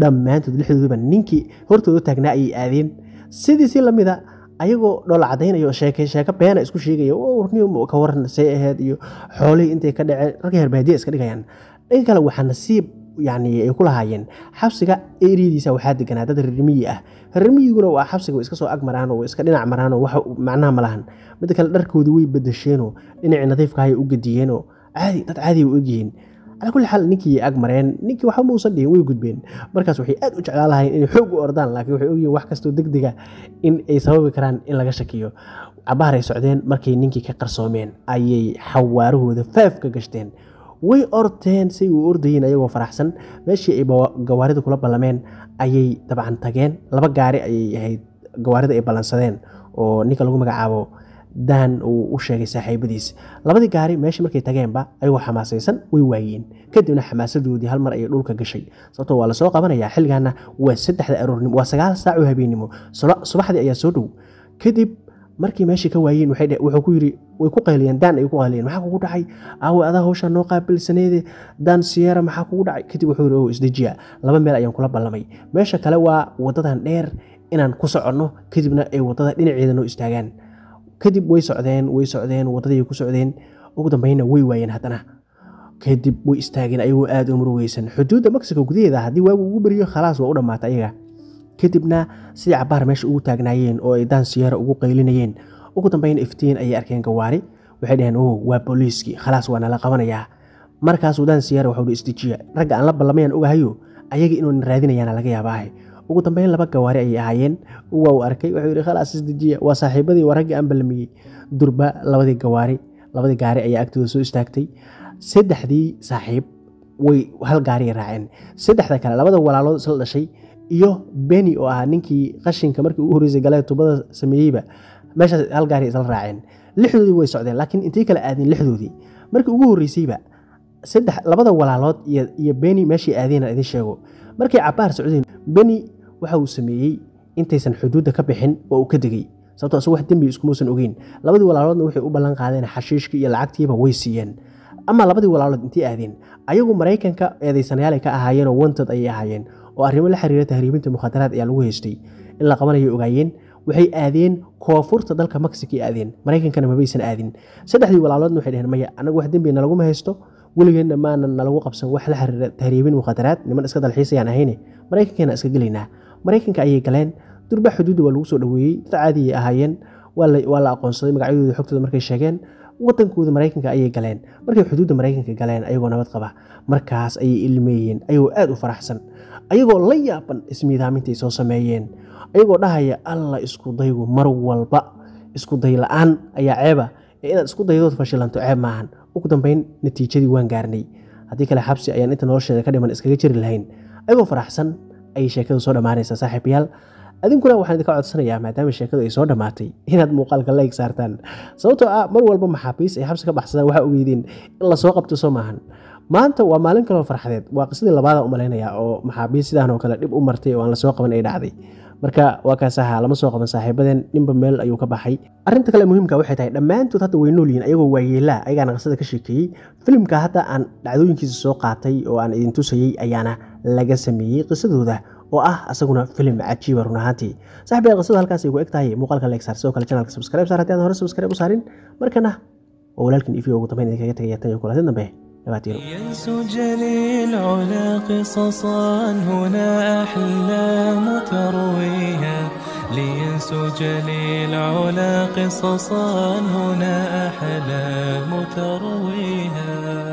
dhammaantood lixdooduba ninkii hortooda taagnaa ayay aadeen sidii si lamid ah, ayagoo dhoola cadaynayo sheeke sheeko beena isku sheegaya oo warniyo ka waran say aheed iyo xoolihii intay ka dhaceen ragga herbaadiya iska dhigayaan dhanka kale waxaa nasiib yani ay ku lahaayeen xabsiga eriyadiisa waxaa deganaa dad reermiyi ah reermiyiguna waa xabsiga iska soo ag maraan oo iska dhinac maraan wax macnaha ma lahan midda kale dharkoodii way bedesheenoo dhinacii nadiifkahay u gediyeenoo caadi dad caadi u egyihiin calaa kulli xaal ninkii ag mareen ninkii waxba muusan dhihin way gudbeen markaas waxay aad u jeclaan lahayn inay xoog u ordaan laakiin waxay ogyihiin wax kastoo deg in ay sababi karaan in laga shakiyo cabbaharay socdeen markay ninkii ka qarsoomeen ayay xawaarahooda faafka gashteen way orteen say u ordayeen ayagoo faraxsan meeshii ay gawaarida kula ballameen ayay dabcan tageen laba gaari ayay ahayd gawaarida ay ballansadeen oo ninka lagu magacaabo dan uu u sheegay saaxiibadiis labadii gaari meeshii markay tageenba ayagoo xamaasaysan way waayeen kadibna xamaasadoodii hal mar ayay dhulka gashay sababtoo waa lasoo qabanayaa xilligaana waa saddexda aroornimo waa sagaal saac oo subaxdii ayaa soo dhow kadib markii meeshii ka waayeen wuxuu ku yiri way ku qayliyeen daan ay ku qayliyeen maxaa kugu dhacay aawe adaa hawshaa noo qaabilsaneede daan siyeera maxaa kugu dhacay kadib wuxuu yiri oo oh, isdejiya laba meel ayaan kula ballamay meesha kale waa waddadan dheer inaan ku soconno kadibna ay waddada dhinaceeda noo istaagaan kadib way socdeen way socdeen waddaday ku socdeen ugu dambeynna way waayeen haddana kadib way istaageen ayagoo aada u murugeysan xuduudda mexico gudaheeda haddii waagu ugu beriyo khalaas waa u dhammaata ayaga kadibna sidii cabaar meesha ugu taagnaayeen oo ay daansiyaara ugu qaylinayeen ugu dambeyn iftiin ayay arkeen gawaari waxay dhaheen o waa booliiskii khalaas waa nala qabanayaa markaasuu daansiyaara waxuu isdejiya ragga aan la ballamayan ogahayo ayaga inuuna raadinayaana laga yaabaahay ugu dambeyn laba gawaari ayay ahaayeen waa uu arkay wuxuu yidhi khalaas isdejiya waa saaxiibadii waa raggii aan ballamiyey durba labadii gawaari labadii gaari ayaa agtooda soo istaagtay saddexdii saaxiib way hal gaariya raaceen saddexda kale labada walaalood isla dhashay iyo beni oo ahaa ninkii qashinka markii ugu horreysay galee tubada sameeyeyba meeshaas hal gaari isla raaceen lixdoodii way socdeen laakiin intay kala aadeen lixdoodii markii ugu horreysayba saddex labada walaalood iyo beni meeshii aadeenan idin sheego markay cabaar socdeen beni waxa uu sameeyey intaysan xuduudda ka bixin oo uu ka degay sababtoo isagu ah wax dembi iskumuusan ogeyn labadii walaaloodna waxay u ballan qaadeen xashiishkii iyo lacagtiiba way siiyeen ama labadii walaalood intay aadeen ayagu maraykanka eedaysanayaal ka ahaayeen oo wontad ayay ahaayeen oo arrimo la xiriira tahriibinta mukhaadaraad ayaa lagu haystay in la qabanaya ogaayeen waxay aadeen koonfurta dalka mexicay aadeen maraykankana mabaysan aadin saddexdii walaaloodna waxay dheheen maya annagu wax dembi nalaguma haysto weligeenna maanan nalagu qabsan wax la xiriira tahriibin mukhaadaraad niman iska dalxiis ahayne maraykankeena iska gelaynaa maraykanka ayay galeen durba xuduudda waa lagu soo dhoweeyey dad caadiyay ahaayeen waa la aqoonsaday magacyadooda xogtooda markay sheegeen wadankooda maraykanka ayay galeen markay xuduudda maraykanka galeen ayagoo nabad qaba markaas ayay ilmeeyeen ayagoo aad u faraxsan ayagoo la yaaban ismiidaamintaay soo sameeyeen ayagoo dhahaya alla isku daygu mar walba isku day la-aan ayaa ceeba ee inaad isku daydood fashilanto ceeb maahan ugu dambeyn natiijadii waan gaarnay haddii kale xabsi ayaan inta nolosheeda ka dhiman iskaga jiri lahayn ayagoo faraxsan ayay sheekadu soo dhammaanaysaa saaxiibayaal adinkuna waxaan idinka codsanayaa maadaama sheekadu ay soo dhammaatay inaad muuqaalka la eg saartaan sababtoo ah mar walba maxaabiis ay xabsi ka baxsadaan waxaa ogeydeen in lasoo qabto soo maahan maanta waa maalin kaloo farxadeed waa qisadii labaada umalaynaya oo maxaabiis sidan oo kale dhib u martay oo aan lasoo qaban ay dhacday marka waa kaasaha lama soo qaban saaxiibadeen ninba meel ayuu ka baxay arinta kale muhiimka ah waxay tahay dhammaantood hadda way noolyihin ayagoo waayeelaa ayagaana qisada ka sheekeeyey filimka hadda aan dhacdooyinkiisa soo qaatay oo aan idin tusayey ayaana laga sameeyey qisadooda oo ah asaguna filim cajiiba run ahaantii saaxiibada qisada halkaas ay ku eg tahay muuqaalka leegsaar sidoo kale janalka subscribe saar haddii adan hore subscribe u saarin markana waa walaalkin ifiyo ugu dambeyn idinkaga tagaya tan iyo kulaatin dambe نواتيره ينسج على قصصا هنا أحلام ترويها جليل على قصصا هنا أحلام ترويها